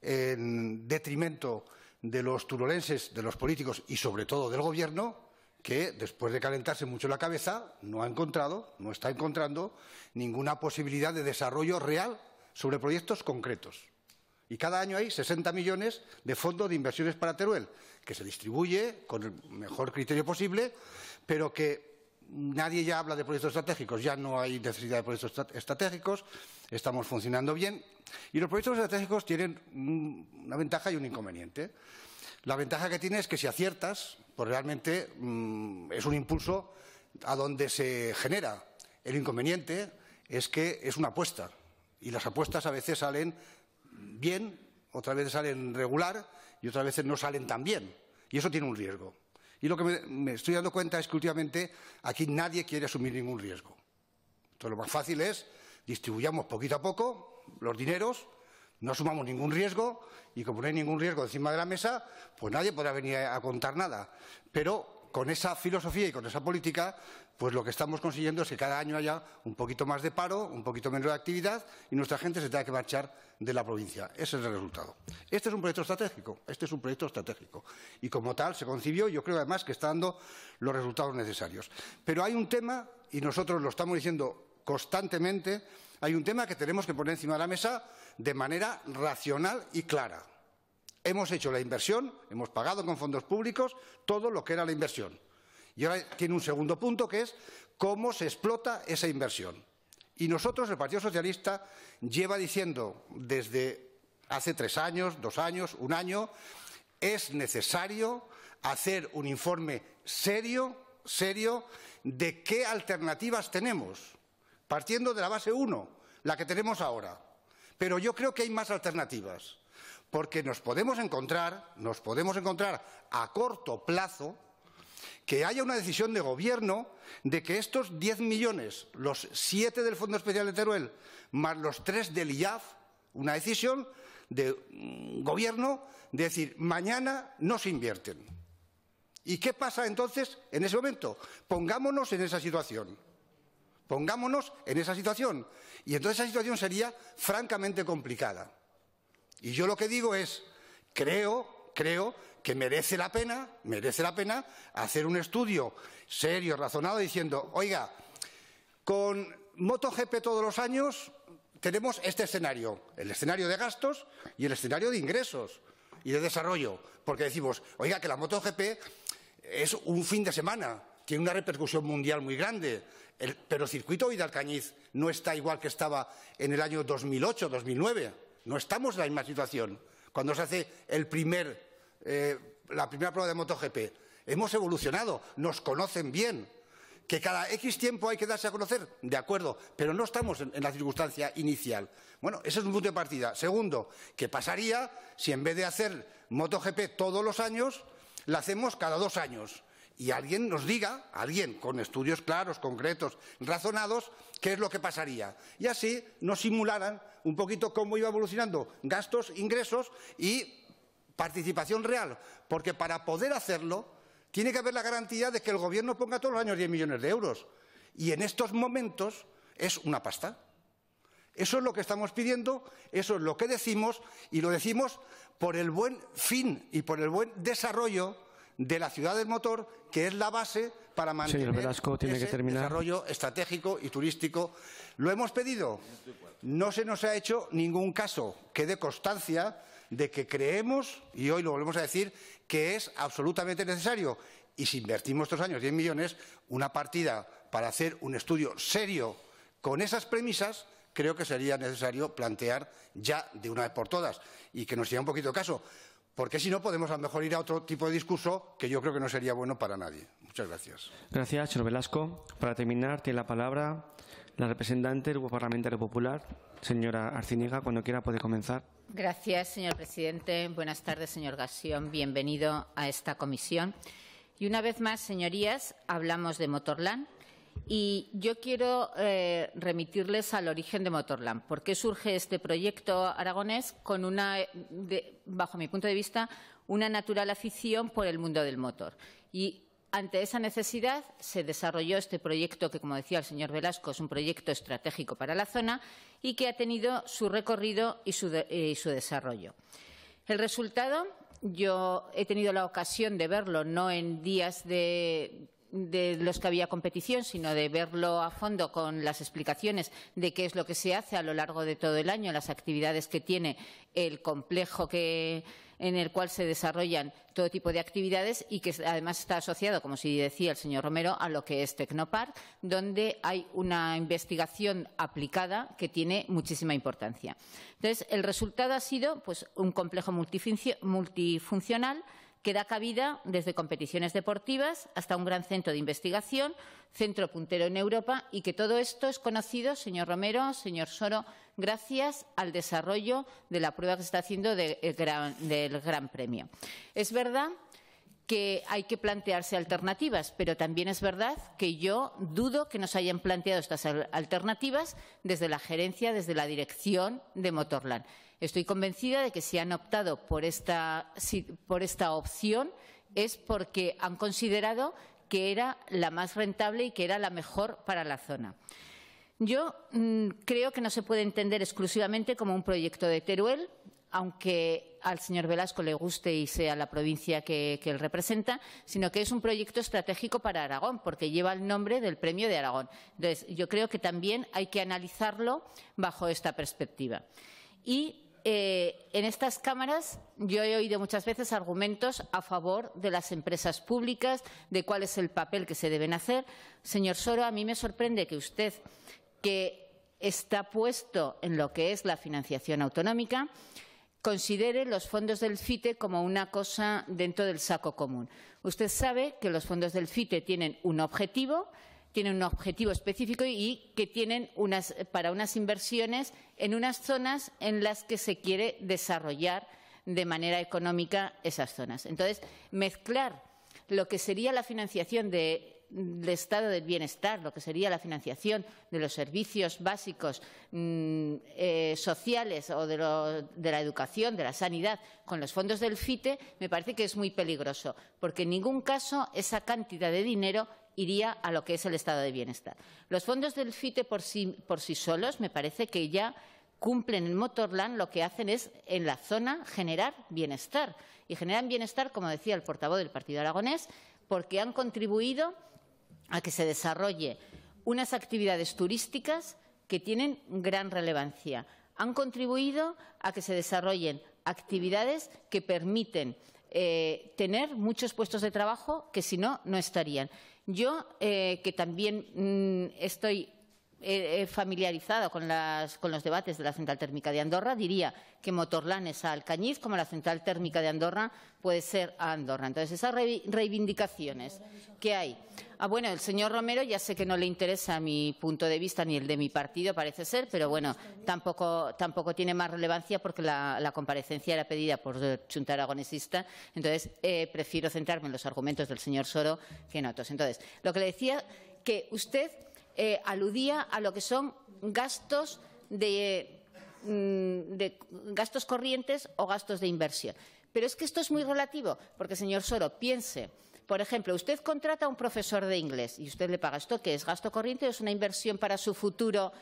en detrimento de los turolenses, de los políticos y sobre todo del Gobierno, que después de calentarse mucho la cabeza no ha encontrado, no está encontrando ninguna posibilidad de desarrollo real sobre proyectos concretos. Y cada año hay 60 millones de fondos de inversiones para Teruel, que se distribuye con el mejor criterio posible, pero que nadie ya habla de proyectos estratégicos, ya no hay necesidad de proyectos estratégicos, estamos funcionando bien. Y los proyectos estratégicos tienen una ventaja y un inconveniente. La ventaja que tiene es que si aciertas, pues realmente mm, es un impulso a donde se genera. El inconveniente es que es una apuesta y las apuestas a veces salen bien, otras veces salen regular y otras veces no salen tan bien. Y eso tiene un riesgo. Y lo que me, estoy dando cuenta es que últimamente aquí nadie quiere asumir ningún riesgo. Entonces lo más fácil es distribuyamos poquito a poco los dineros, no asumamos ningún riesgo y como no hay ningún riesgo encima de la mesa, pues nadie podrá venir a contar nada. Pero con esa filosofía y con esa política pues lo que estamos consiguiendo es que cada año haya un poquito más de paro, un poquito menos de actividad y nuestra gente se tenga que marchar de la provincia. Ese es el resultado. Este es un proyecto estratégico, este es un proyecto estratégico y como tal se concibió y yo creo además que está dando los resultados necesarios. Pero hay un tema, y nosotros lo estamos diciendo constantemente, hay un tema que tenemos que poner encima de la mesa de manera racional y clara. Hemos hecho la inversión, hemos pagado con fondos públicos todo lo que era la inversión. Y ahora tiene un segundo punto que es cómo se explota esa inversión. Y nosotros, el Partido Socialista, lleva diciendo desde hace tres años, dos años, un año, es necesario hacer un informe serio, serio, de qué alternativas tenemos, partiendo de la base uno, la que tenemos ahora. Pero yo creo que hay más alternativas, porque nos podemos encontrar, nos podemos encontrar a corto plazo, que haya una decisión de gobierno de que estos 10 millones, los siete del Fondo Especial de Teruel, más los tres del IAF, una decisión de mm, gobierno de decir, mañana no se invierten. ¿Y qué pasa entonces en ese momento? Pongámonos en esa situación. Pongámonos en esa situación. Y entonces esa situación sería francamente complicada. Y yo lo que digo es, creo, creo que merece la pena, merece la pena hacer un estudio serio, razonado, diciendo, oiga, con MotoGP todos los años tenemos este escenario, el escenario de gastos y el escenario de ingresos y de desarrollo, porque decimos, oiga, que la MotoGP es un fin de semana, tiene una repercusión mundial muy grande, pero el circuito Alcañiz no está igual que estaba en el año 2008, 2009, no estamos en la misma situación. Cuando se hace el primer eh, la primera prueba de MotoGP. Hemos evolucionado, nos conocen bien. Que cada X tiempo hay que darse a conocer, de acuerdo, pero no estamos en, la circunstancia inicial. Bueno, ese es un punto de partida. Segundo, ¿qué pasaría si en vez de hacer MotoGP todos los años, la hacemos cada dos años? y alguien nos diga, alguien con estudios claros, concretos, razonados, qué es lo que pasaría. Y así nos simularan un poquito cómo iba evolucionando gastos, ingresos y participación real, porque para poder hacerlo tiene que haber la garantía de que el Gobierno ponga todos los años 10 millones de euros. Y en estos momentos es una pasta. Eso es lo que estamos pidiendo, eso es lo que decimos y lo decimos por el buen fin y por el buen desarrollo de la ciudad del motor, que es la base para mantener el desarrollo estratégico y turístico. Lo hemos pedido. No se nos ha hecho ningún caso que dé constancia de que creemos, y hoy lo volvemos a decir, que es absolutamente necesario. Y si invertimos estos años 10 millones, una partida para hacer un estudio serio con esas premisas, creo que sería necesario plantear ya de una vez por todas y que nos sea un poquito caso. Porque si no, podemos a lo mejor ir a otro tipo de discurso que yo creo que no sería bueno para nadie. Muchas gracias. Gracias, señor Velasco. Para terminar, tiene la palabra la representante del Grupo Parlamentario Popular, Señora Arciniega, cuando quiera puede comenzar. Gracias, señor presidente. Buenas tardes, señor Gasión. Bienvenido a esta comisión. Y una vez más, señorías, hablamos de Motorland. Y yo quiero eh, remitirles al origen de Motorland. ¿Por qué surge este proyecto aragonés con una, bajo mi punto de vista, una natural afición por el mundo del motor? Ante esa necesidad se desarrolló este proyecto que, como decía el señor Velasco, es un proyecto estratégico para la zona y que ha tenido su recorrido y su, desarrollo. El resultado, yo he tenido la ocasión de verlo no en días de, de los que había competición, sino de verlo a fondo con las explicaciones de qué es lo que se hace a lo largo de todo el año, las actividades que tiene el complejo que, en el cual se desarrollan todo tipo de actividades y que además está asociado, como si decía el señor Romero, a lo que es Tecnopark, donde hay una investigación aplicada que tiene muchísima importancia. Entonces, el resultado ha sido pues, un complejo multifuncional que da cabida desde competiciones deportivas hasta un gran centro de investigación, centro puntero en Europa, y que todo esto es conocido, señor Romero, señor Soro, gracias al desarrollo de la prueba que se está haciendo eh, del Gran Premio. Es verdad que hay que plantearse alternativas, pero también es verdad que yo dudo que nos hayan planteado estas alternativas desde la gerencia, desde la dirección de Motorland. Estoy convencida de que si han optado por esta, opción es porque han considerado que era la más rentable y que era la mejor para la zona. Yo mm, creo que no se puede entender exclusivamente como un proyecto de Teruel, aunque al señor Velasco le guste y sea la provincia que, él representa, sino que es un proyecto estratégico para Aragón, porque lleva el nombre del Premio de Aragón. Entonces, yo creo que también hay que analizarlo bajo esta perspectiva. Eh, en estas cámaras yo he oído muchas veces argumentos a favor de las empresas públicas, de cuál es el papel que se deben hacer. Señor Soro, a mí me sorprende que usted, que está puesto en lo que es la financiación autonómica, considere los fondos del FITE como una cosa dentro del saco común. Usted sabe que los fondos del FITE tienen un objetivo, tienen un objetivo específico y que tienen unas, para unas inversiones en unas zonas en las que se quiere desarrollar de manera económica esas zonas. Entonces, mezclar lo que sería la financiación del estado del bienestar, lo que sería la financiación de los servicios básicos mm, eh, sociales o de, de, la educación, de la sanidad, con los fondos del FITE, me parece que es muy peligroso, porque en ningún caso esa cantidad de dinero iría a lo que es el estado de bienestar. Los fondos del FITE por sí, por sí solos me parece que ya cumplen en Motorland lo que hacen es en la zona generar bienestar. Y generan bienestar, como decía el portavoz del Partido Aragonés, porque han contribuido a que se desarrolle unas actividades turísticas que tienen gran relevancia. Han contribuido a que se desarrollen actividades que permiten eh, tener muchos puestos de trabajo que si no, no estarían. Yo, eh, que también mm, estoy eh, eh familiarizada con, los debates de la central térmica de Andorra, diría que es a Alcañiz, como la central térmica de Andorra, puede ser a Andorra. Entonces, esas reivindicaciones que hay Ah, bueno, el señor Romero ya sé que no le interesa mi punto de vista ni el de mi partido, parece ser, pero bueno, tampoco, tiene más relevancia porque la, comparecencia era pedida por Chuntar Aragonesista, entonces eh, prefiero centrarme en los argumentos del señor Soro que en otros. Entonces, lo que le decía que usted eh, aludía a lo que son gastos mm, de gastos corrientes o gastos de inversión. Pero es que esto es muy relativo, porque, señor Soro, piense por ejemplo, usted contrata a un profesor de inglés y usted le paga esto, que es gasto corriente, es una inversión para su futuro.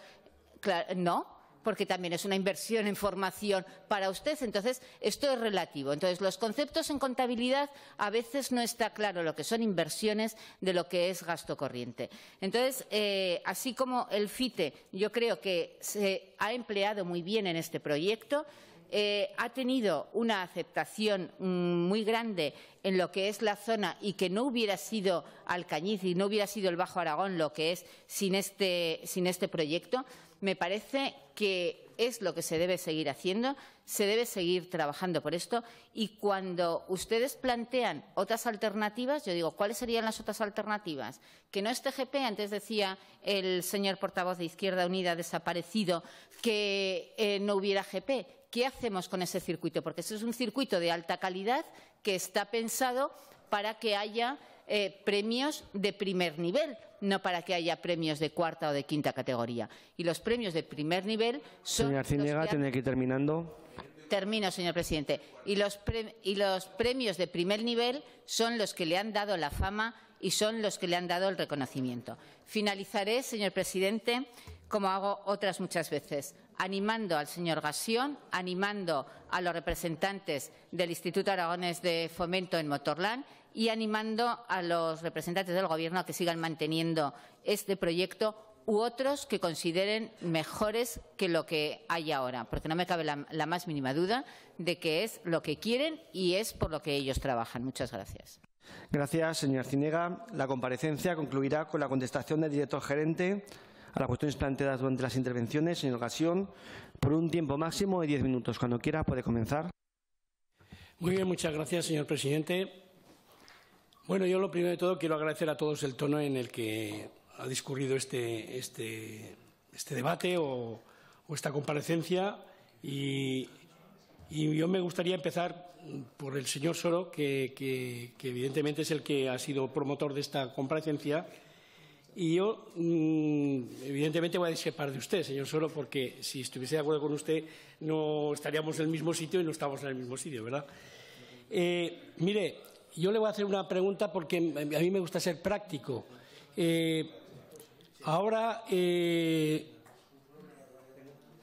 no, porque también es una inversión en formación para usted. Entonces, esto es relativo. Entonces, los conceptos en contabilidad a veces no está claro lo que son inversiones de lo que es gasto corriente. Entonces, eh, así como el FITE, yo creo que se ha empleado muy bien en este proyecto. Eh, ha tenido una aceptación mm, muy grande en lo que es la zona y que no hubiera sido Alcañiz y no hubiera sido el Bajo Aragón lo que es este, sin este, proyecto, me parece que es lo que se debe seguir haciendo, se debe seguir trabajando por esto y cuando ustedes plantean otras alternativas, yo digo, ¿cuáles serían las otras alternativas? Que no este GP, antes decía el señor portavoz de Izquierda Unida desaparecido, que eh, no hubiera GP ¿Qué hacemos con ese circuito? Porque ese es un circuito de alta calidad que está pensado para que haya eh, premios de primer nivel, no para que haya premios de cuarta o de quinta categoría. Y los premios de primer nivel son. Señor tiene que terminando. Termino, señor presidente. y los premios de primer nivel son los que le han dado la fama y son los que le han dado el reconocimiento. Finalizaré, señor presidente, como hago otras muchas veces, animando al señor Gasión, animando a los representantes del Instituto Aragones de Fomento en Motorland y animando a los representantes del Gobierno a que sigan manteniendo este proyecto u otros que consideren mejores que lo que hay ahora, porque no me cabe la, más mínima duda de que es lo que quieren y es por lo que ellos trabajan. Muchas gracias. Gracias, señor Cinega. La comparecencia concluirá con la contestación del director gerente a las cuestiones planteadas durante las intervenciones, ...en ocasión, por un tiempo máximo de diez minutos. Cuando quiera puede comenzar. Muy bien, muchas gracias, señor presidente. Bueno, yo lo primero de todo quiero agradecer a todos el tono en el que ha discurrido este, este, este debate o, esta comparecencia y, yo me gustaría empezar por el señor Soro, que evidentemente es el que ha sido promotor de esta comparecencia y yo, mm, evidentemente, voy a discrepar de usted, señor solo, porque si estuviese de acuerdo con usted, no estaríamos en el mismo sitio y no estamos en el mismo sitio, ¿verdad? Eh, mire, yo le voy a hacer una pregunta porque a mí me gusta ser práctico. Eh, ahora eh,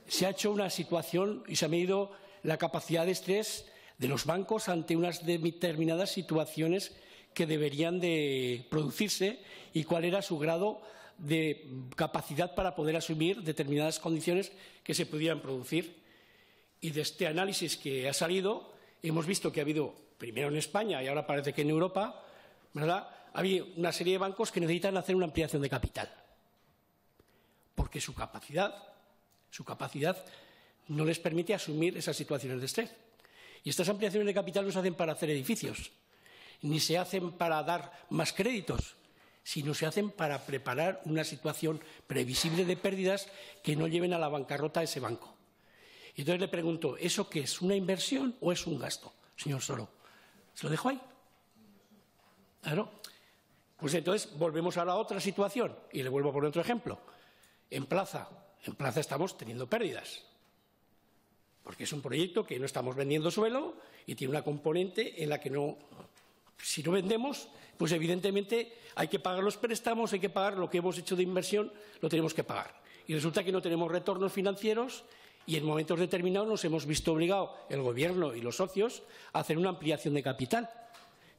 se ha hecho una situación y se ha medido la capacidad de estrés de los bancos ante unas determinadas situaciones que deberían de producirse y cuál era su grado de capacidad para poder asumir determinadas condiciones que se pudieran producir. Y de este análisis que ha salido, hemos visto que ha habido, primero en España y ahora parece que en Europa, ¿verdad? Había una serie de bancos que necesitan hacer una ampliación de capital. Porque su capacidad, su capacidad no les permite asumir esas situaciones de estrés. Y estas ampliaciones de capital no se hacen para hacer edificios, ni se hacen para dar más créditos, sino se hacen para preparar una situación previsible de pérdidas que no lleven a la bancarrota a ese banco. Y entonces le pregunto, ¿eso qué es? ¿Una inversión o es un gasto, señor Soro? ¿Se lo dejo ahí? Claro. Pues entonces volvemos a la otra situación y le vuelvo a poner otro ejemplo. En Plaza, en Plaza estamos teniendo pérdidas. Porque es un proyecto que no estamos vendiendo suelo y tiene una componente en la que no si no vendemos, pues evidentemente hay que pagar los préstamos, hay que pagar lo que hemos hecho de inversión, lo tenemos que pagar. Y resulta que no tenemos retornos financieros y en momentos determinados nos hemos visto obligados, el Gobierno y los socios, a hacer una ampliación de capital.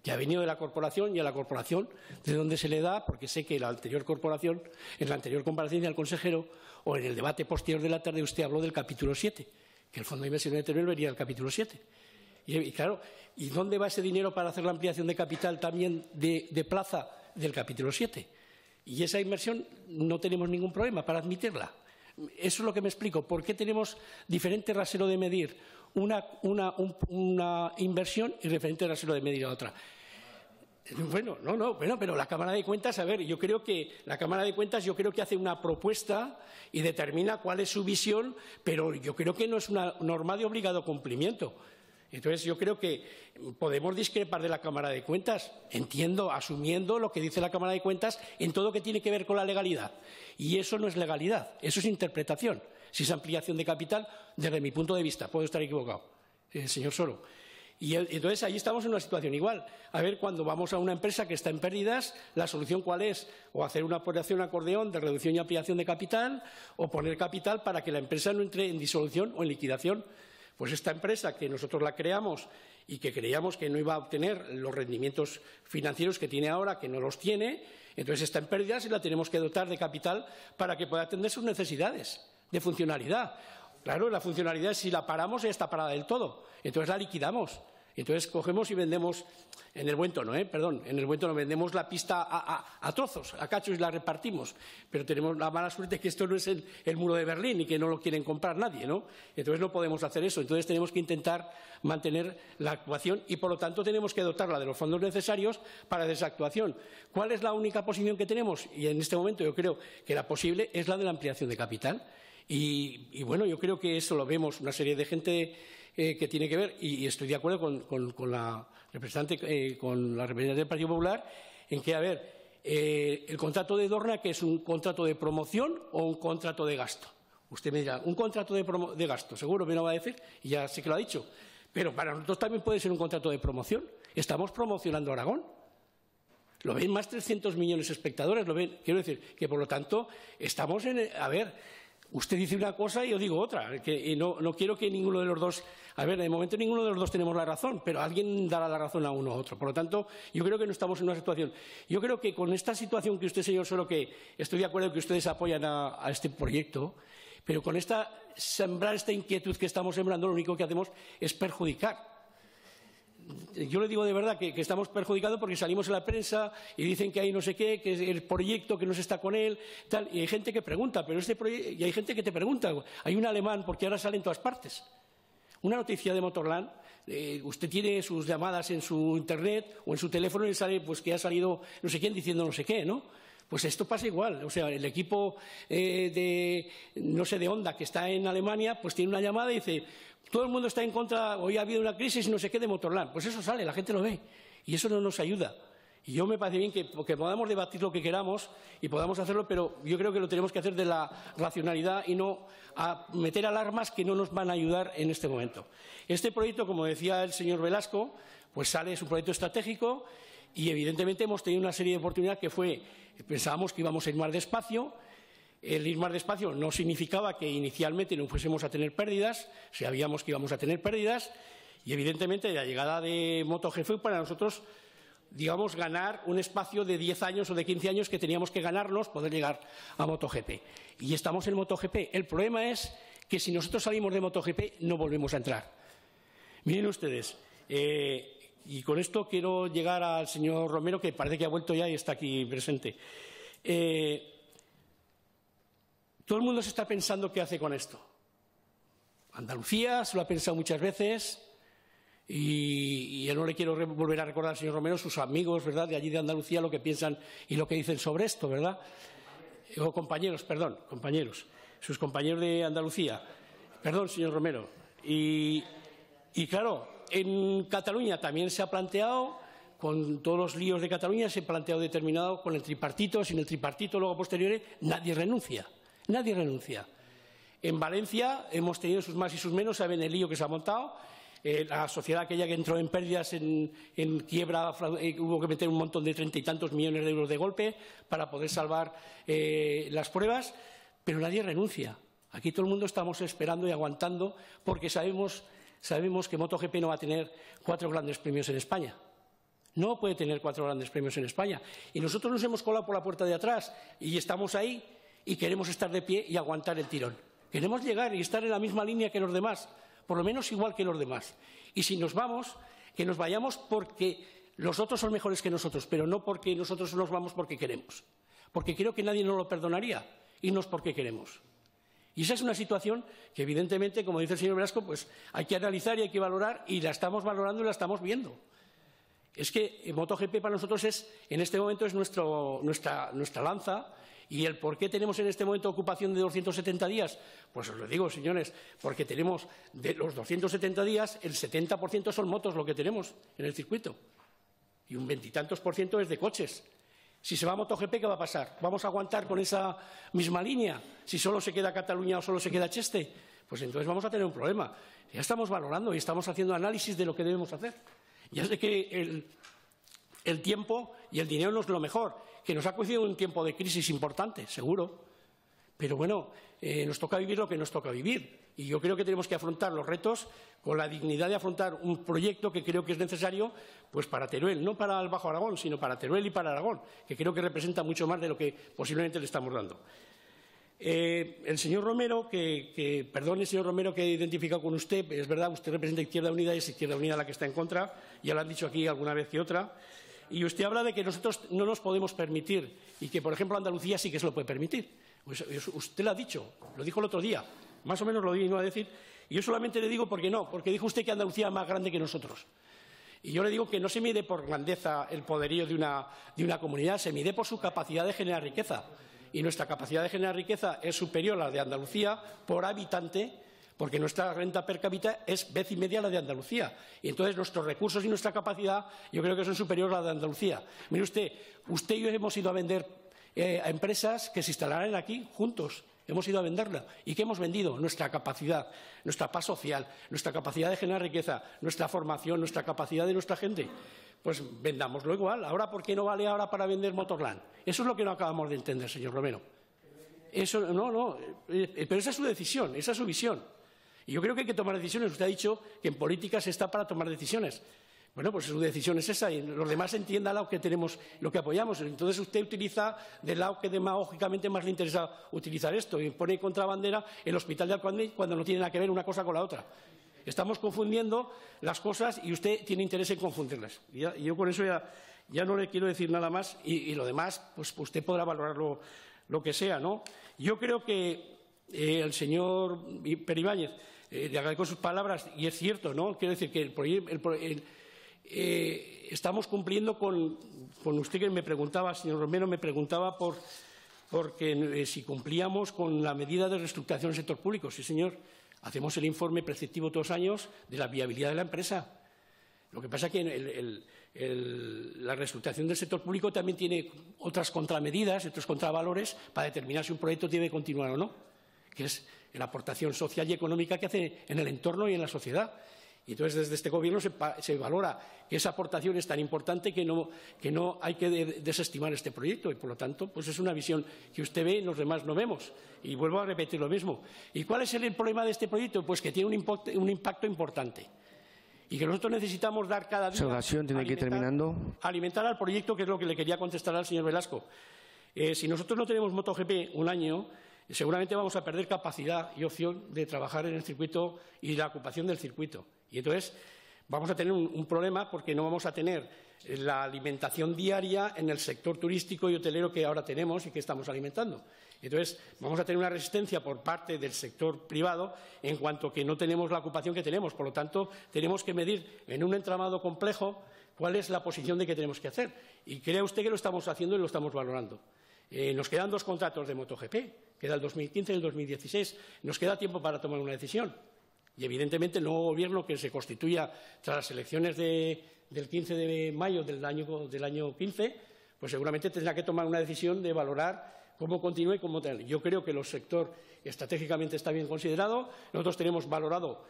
que ha venido de la corporación y a la corporación de donde se le da, porque sé que la anterior corporación, en la anterior comparecencia del consejero o en el debate posterior de la tarde, usted habló del capítulo 7, que el Fondo de Inversión Exterior venía del capítulo 7. Y, claro, ¿y dónde va ese dinero para hacer la ampliación de capital también de, plaza del capítulo 7? Y esa inversión no tenemos ningún problema para admitirla. Eso es lo que me explico. ¿Por qué tenemos diferente rasero de medir una, inversión y diferente rasero de medir a otra? Bueno, no, no, bueno, pero la Cámara de Cuentas, a ver, yo creo que la Cámara de Cuentas yo creo que hace una propuesta y determina cuál es su visión, pero yo creo que no es una norma de obligado cumplimiento. Entonces, yo creo que podemos discrepar de la Cámara de Cuentas, entiendo, asumiendo lo que dice la Cámara de Cuentas en todo lo que tiene que ver con la legalidad. Y eso no es legalidad, eso es interpretación. Si es ampliación de capital, desde mi punto de vista, puedo estar equivocado, eh, señor Solo. Y entonces ahí estamos en una situación igual. A ver, cuando vamos a una empresa que está en pérdidas, la solución cuál es? O hacer una operación acordeón de reducción y ampliación de capital, o poner capital para que la empresa no entre en disolución o en liquidación. Pues esta empresa que nosotros la creamos y que creíamos que no iba a obtener los rendimientos financieros que tiene ahora, que no los tiene, entonces está en pérdidas y la tenemos que dotar de capital para que pueda atender sus necesidades de funcionalidad. Claro, la funcionalidad si la paramos ya está parada del todo, entonces la liquidamos entonces cogemos y vendemos, en el buen tono, ¿eh? perdón, en el buen tono vendemos la pista a, trozos, a cachos y la repartimos, pero tenemos la mala suerte que esto no es el, muro de Berlín y que no lo quieren comprar nadie, ¿no? Entonces no podemos hacer eso, entonces tenemos que intentar mantener la actuación y por lo tanto tenemos que dotarla de los fondos necesarios para esa actuación. ¿Cuál es la única posición que tenemos? Y en este momento yo creo que la posible es la de la ampliación de capital. y bueno, yo creo que eso lo vemos, una serie de gente eh, que tiene que ver, y, estoy de acuerdo con, la representante, eh, con la del Partido Popular, en que, a ver, eh, el contrato de Dorna, que es un contrato de promoción o un contrato de gasto. Usted me dirá, un contrato de, de gasto, seguro me lo va a decir, y ya sé que lo ha dicho, pero para nosotros también puede ser un contrato de promoción. Estamos promocionando Aragón. Lo ven más 300 millones de espectadores, lo ven, quiero decir, que por lo tanto estamos en, a ver, usted dice una cosa y yo digo otra. Eh, no, quiero que ninguno de los dos. A ver, de momento ninguno de los dos tenemos la razón, pero alguien dará la razón a uno u otro. Por lo tanto, yo creo que no estamos en una situación. Yo creo que con esta situación que usted, señor, solo que estoy de acuerdo que ustedes apoyan a, a este proyecto, pero con esta sembrar esta inquietud que estamos sembrando, lo único que hacemos es perjudicar yo le digo de verdad que, estamos perjudicados porque salimos en la prensa y dicen que hay no sé qué, que es el proyecto que no se está con él, tal. Y hay gente que pregunta, pero este y hay gente que te pregunta. Hay un alemán, porque ahora sale en todas partes. Una noticia de Motorland, eh, usted tiene sus llamadas en su internet o en su teléfono y sale pues que ha salido no sé quién diciendo no sé qué, ¿no? Pues esto pasa igual. O sea, el equipo eh, de, no sé, de onda que está en Alemania, pues tiene una llamada y dice, todo el mundo está en contra, hoy ha habido una crisis y no se quede Motorland. Pues eso sale, la gente lo ve y eso no nos ayuda. Y yo me parece bien que, podamos debatir lo que queramos y podamos hacerlo, pero yo creo que lo tenemos que hacer de la racionalidad y no a meter alarmas que no nos van a ayudar en este momento. Este proyecto, como decía el señor Velasco, pues sale, es un proyecto estratégico y evidentemente hemos tenido una serie de oportunidades que fue, pensábamos que íbamos a ir más despacio, el ir más despacio no significaba que inicialmente no fuésemos a tener pérdidas, sabíamos que íbamos a tener pérdidas y evidentemente la llegada de MotoGP fue para nosotros digamos, ganar un espacio de 10 años o de 15 años que teníamos que ganarnos poder llegar a MotoGP. Y estamos en MotoGP. El problema es que si nosotros salimos de MotoGP no volvemos a entrar. Miren ustedes, eh, y con esto quiero llegar al señor Romero, que parece que ha vuelto ya y está aquí presente. Eh, todo el mundo se está pensando qué hace con esto. Andalucía se lo ha pensado muchas veces y, yo no le quiero volver a recordar al señor Romero sus amigos, ¿verdad?, de allí de Andalucía lo que piensan y lo que dicen sobre esto, ¿verdad? O compañeros, perdón, compañeros, sus compañeros de Andalucía. Perdón, señor Romero. Y, claro, en Cataluña también se ha planteado, con todos los líos de Cataluña, se ha planteado determinado con el tripartito, sin el tripartito, luego posteriores, nadie renuncia. Nadie renuncia. En Valencia hemos tenido sus más y sus menos, saben el lío que se ha montado. Eh, la sociedad aquella que entró en pérdidas, en, quiebra, eh, hubo que meter un montón de treinta y tantos millones de euros de golpe para poder salvar eh, las pruebas, pero nadie renuncia. Aquí todo el mundo estamos esperando y aguantando porque sabemos, sabemos que MotoGP no va a tener cuatro grandes premios en España. No puede tener cuatro grandes premios en España. Y nosotros nos hemos colado por la puerta de atrás y estamos ahí y queremos estar de pie y aguantar el tirón. Queremos llegar y estar en la misma línea que los demás, por lo menos igual que los demás. Y si nos vamos, que nos vayamos porque los otros son mejores que nosotros, pero no porque nosotros nos vamos porque queremos. Porque creo que nadie nos lo perdonaría, y irnos porque queremos. Y esa es una situación que, evidentemente, como dice el señor Velasco, pues hay que analizar y hay que valorar, y la estamos valorando y la estamos viendo. Es que MotoGP para nosotros es, en este momento, es nuestra lanza, ¿Y el por qué tenemos en este momento ocupación de 270 días? Pues os lo digo, señores, porque tenemos de los 270 días, el 70% son motos lo que tenemos en el circuito y un veintitantos por ciento es de coches. Si se va a MotoGP, ¿qué va a pasar? ¿Vamos a aguantar con esa misma línea? Si solo se queda Cataluña o solo se queda Cheste, pues entonces vamos a tener un problema. Ya estamos valorando y estamos haciendo análisis de lo que debemos hacer. Ya sé que el, el tiempo y el dinero no es lo mejor, que nos ha coincidido en un tiempo de crisis importante, seguro. Pero bueno, eh, nos toca vivir lo que nos toca vivir. Y yo creo que tenemos que afrontar los retos con la dignidad de afrontar un proyecto que creo que es necesario pues para Teruel, no para el Bajo Aragón, sino para Teruel y para Aragón, que creo que representa mucho más de lo que posiblemente le estamos dando. Eh, el señor Romero, que, que, señor Romero que he identificado con usted, es verdad, usted representa Izquierda Unida y es Izquierda Unida la que está en contra, ya lo han dicho aquí alguna vez que otra. Y usted habla de que nosotros no nos podemos permitir y que, por ejemplo, Andalucía sí que se lo puede permitir. Pues usted lo ha dicho, lo dijo el otro día, más o menos lo vino a decir. Y yo solamente le digo porque no, porque dijo usted que Andalucía es más grande que nosotros. Y yo le digo que no se mide por grandeza el poderío de una comunidad, se mide por su capacidad de generar riqueza. Y nuestra capacidad de generar riqueza es superior a la de Andalucía por habitante porque nuestra renta per cápita es vez y media la de Andalucía. Y entonces nuestros recursos y nuestra capacidad yo creo que son superiores a la de Andalucía. Mire usted, usted y yo hemos ido a vender eh, a empresas que se instalarán aquí juntos. Hemos ido a venderla. ¿Y qué hemos vendido? Nuestra capacidad, nuestra paz social, nuestra capacidad de generar riqueza, nuestra formación, nuestra capacidad de nuestra gente. Pues vendámoslo igual. Ahora, ¿por qué no vale ahora para vender Motorland? Eso es lo que no acabamos de entender, señor Romero. Eso, no, no, eh, eh, pero esa es su decisión, esa es su visión. Y yo creo que hay que tomar decisiones. Usted ha dicho que en política se está para tomar decisiones. Bueno, pues su decisión es esa y los demás entiendan lo que tenemos, lo que apoyamos. Entonces usted utiliza del lado que demagógicamente más le interesa utilizar esto y pone contrabandera el hospital de Alcoandil cuando no tiene nada que ver una cosa con la otra. Estamos confundiendo las cosas y usted tiene interés en confundirlas. Y, yo con eso ya, no le quiero decir nada más y, lo demás, pues, pues usted podrá valorarlo lo, que sea, ¿no? Yo creo que eh, el señor Peribáñez le eh, agradezco sus palabras y es cierto, ¿no? Quiero decir que eh, estamos cumpliendo con, usted que me preguntaba, señor Romero, me preguntaba por eh, si cumplíamos con la medida de reestructuración del sector público. Sí, señor, hacemos el informe preceptivo todos los años de la viabilidad de la empresa. Lo que pasa es que la reestructuración del sector público también tiene otras contramedidas, otros contravalores para determinar si un proyecto tiene que continuar o no, es la aportación social y económica que hace en el entorno y en la sociedad. Y entonces desde este Gobierno se, valora que esa aportación es tan importante que no, hay que desestimar este proyecto y, por lo tanto, pues es una visión que usted ve y los demás no vemos. Y vuelvo a repetir lo mismo. ¿Y cuál es el, problema de este proyecto? Pues que tiene un, impacto, importante y que nosotros necesitamos dar cada día... tiene que terminando. Alimentar al proyecto, que es lo que le quería contestar al señor Velasco. Eh, si nosotros no tenemos MotoGP un año, seguramente vamos a perder capacidad y opción de trabajar en el circuito y la ocupación del circuito. Y entonces vamos a tener un, problema porque no vamos a tener la alimentación diaria en el sector turístico y hotelero que ahora tenemos y que estamos alimentando. Entonces, vamos a tener una resistencia por parte del sector privado en cuanto que no tenemos la ocupación que tenemos. Por lo tanto, tenemos que medir en un entramado complejo cuál es la posición de que tenemos que hacer. Y crea usted que lo estamos haciendo y lo estamos valorando. Eh, nos quedan dos contratos de MotoGP, queda el 2015 y el 2016. Nos queda tiempo para tomar una decisión. Y, evidentemente, el nuevo gobierno que se constituya tras las elecciones del 15 de mayo del año, 15, pues seguramente tendrá que tomar una decisión de valorar cómo continúe y cómo... Yo creo que el sector estratégicamente está bien considerado. Nosotros tenemos valorado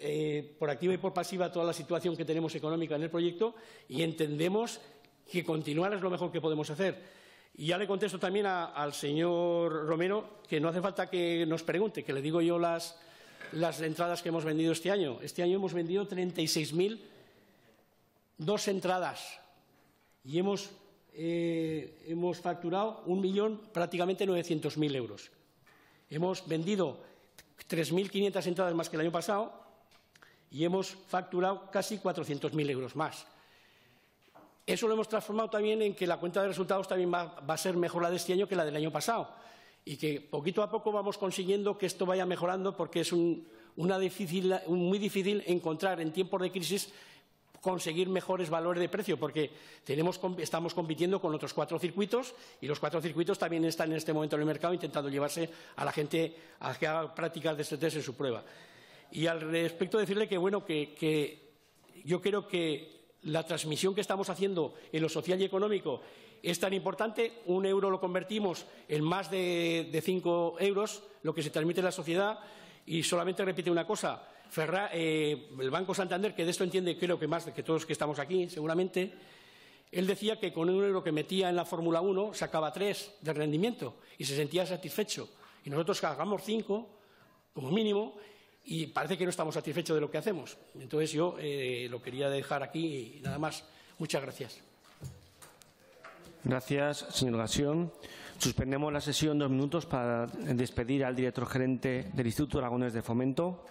eh, por activa y por pasiva toda la situación que tenemos económica en el proyecto y entendemos que continuar es lo mejor que podemos hacer. Y ya le contesto también al señor Romero que no hace falta que nos pregunte, que le digo yo las, entradas que hemos vendido este año. Este año hemos vendido 36.000 dos entradas y eh, hemos, facturado un millón prácticamente 900.000 euros. Hemos vendido 3.500 entradas más que el año pasado y hemos facturado casi 400.000 euros más. Eso lo hemos transformado también en que la cuenta de resultados también va, a ser mejor la de este año que la del año pasado y que poquito a poco vamos consiguiendo que esto vaya mejorando porque es una muy difícil encontrar en tiempos de crisis conseguir mejores valores de precio porque estamos compitiendo con otros cuatro circuitos y los cuatro circuitos también están en este momento en el mercado intentando llevarse a la gente a que haga prácticas de este test en su prueba. Y al respecto decirle que, bueno, que yo creo que la transmisión que estamos haciendo en lo social y económico es tan importante, un euro lo convertimos en más de, cinco euros, lo que se transmite en la sociedad, y solamente repite una cosa, eh, el Banco Santander, que de esto entiende creo que más que todos que estamos aquí, seguramente, él decía que con un euro que metía en la Fórmula 1 sacaba tres de rendimiento y se sentía satisfecho. Y nosotros sacamos cinco, como mínimo, y parece que no estamos satisfechos de lo que hacemos. Entonces yo eh, lo quería dejar aquí y nada más. Muchas gracias. Gracias, señor Gasión. Suspendemos la sesión dos minutos para despedir al director gerente del Instituto Aragones de Fomento.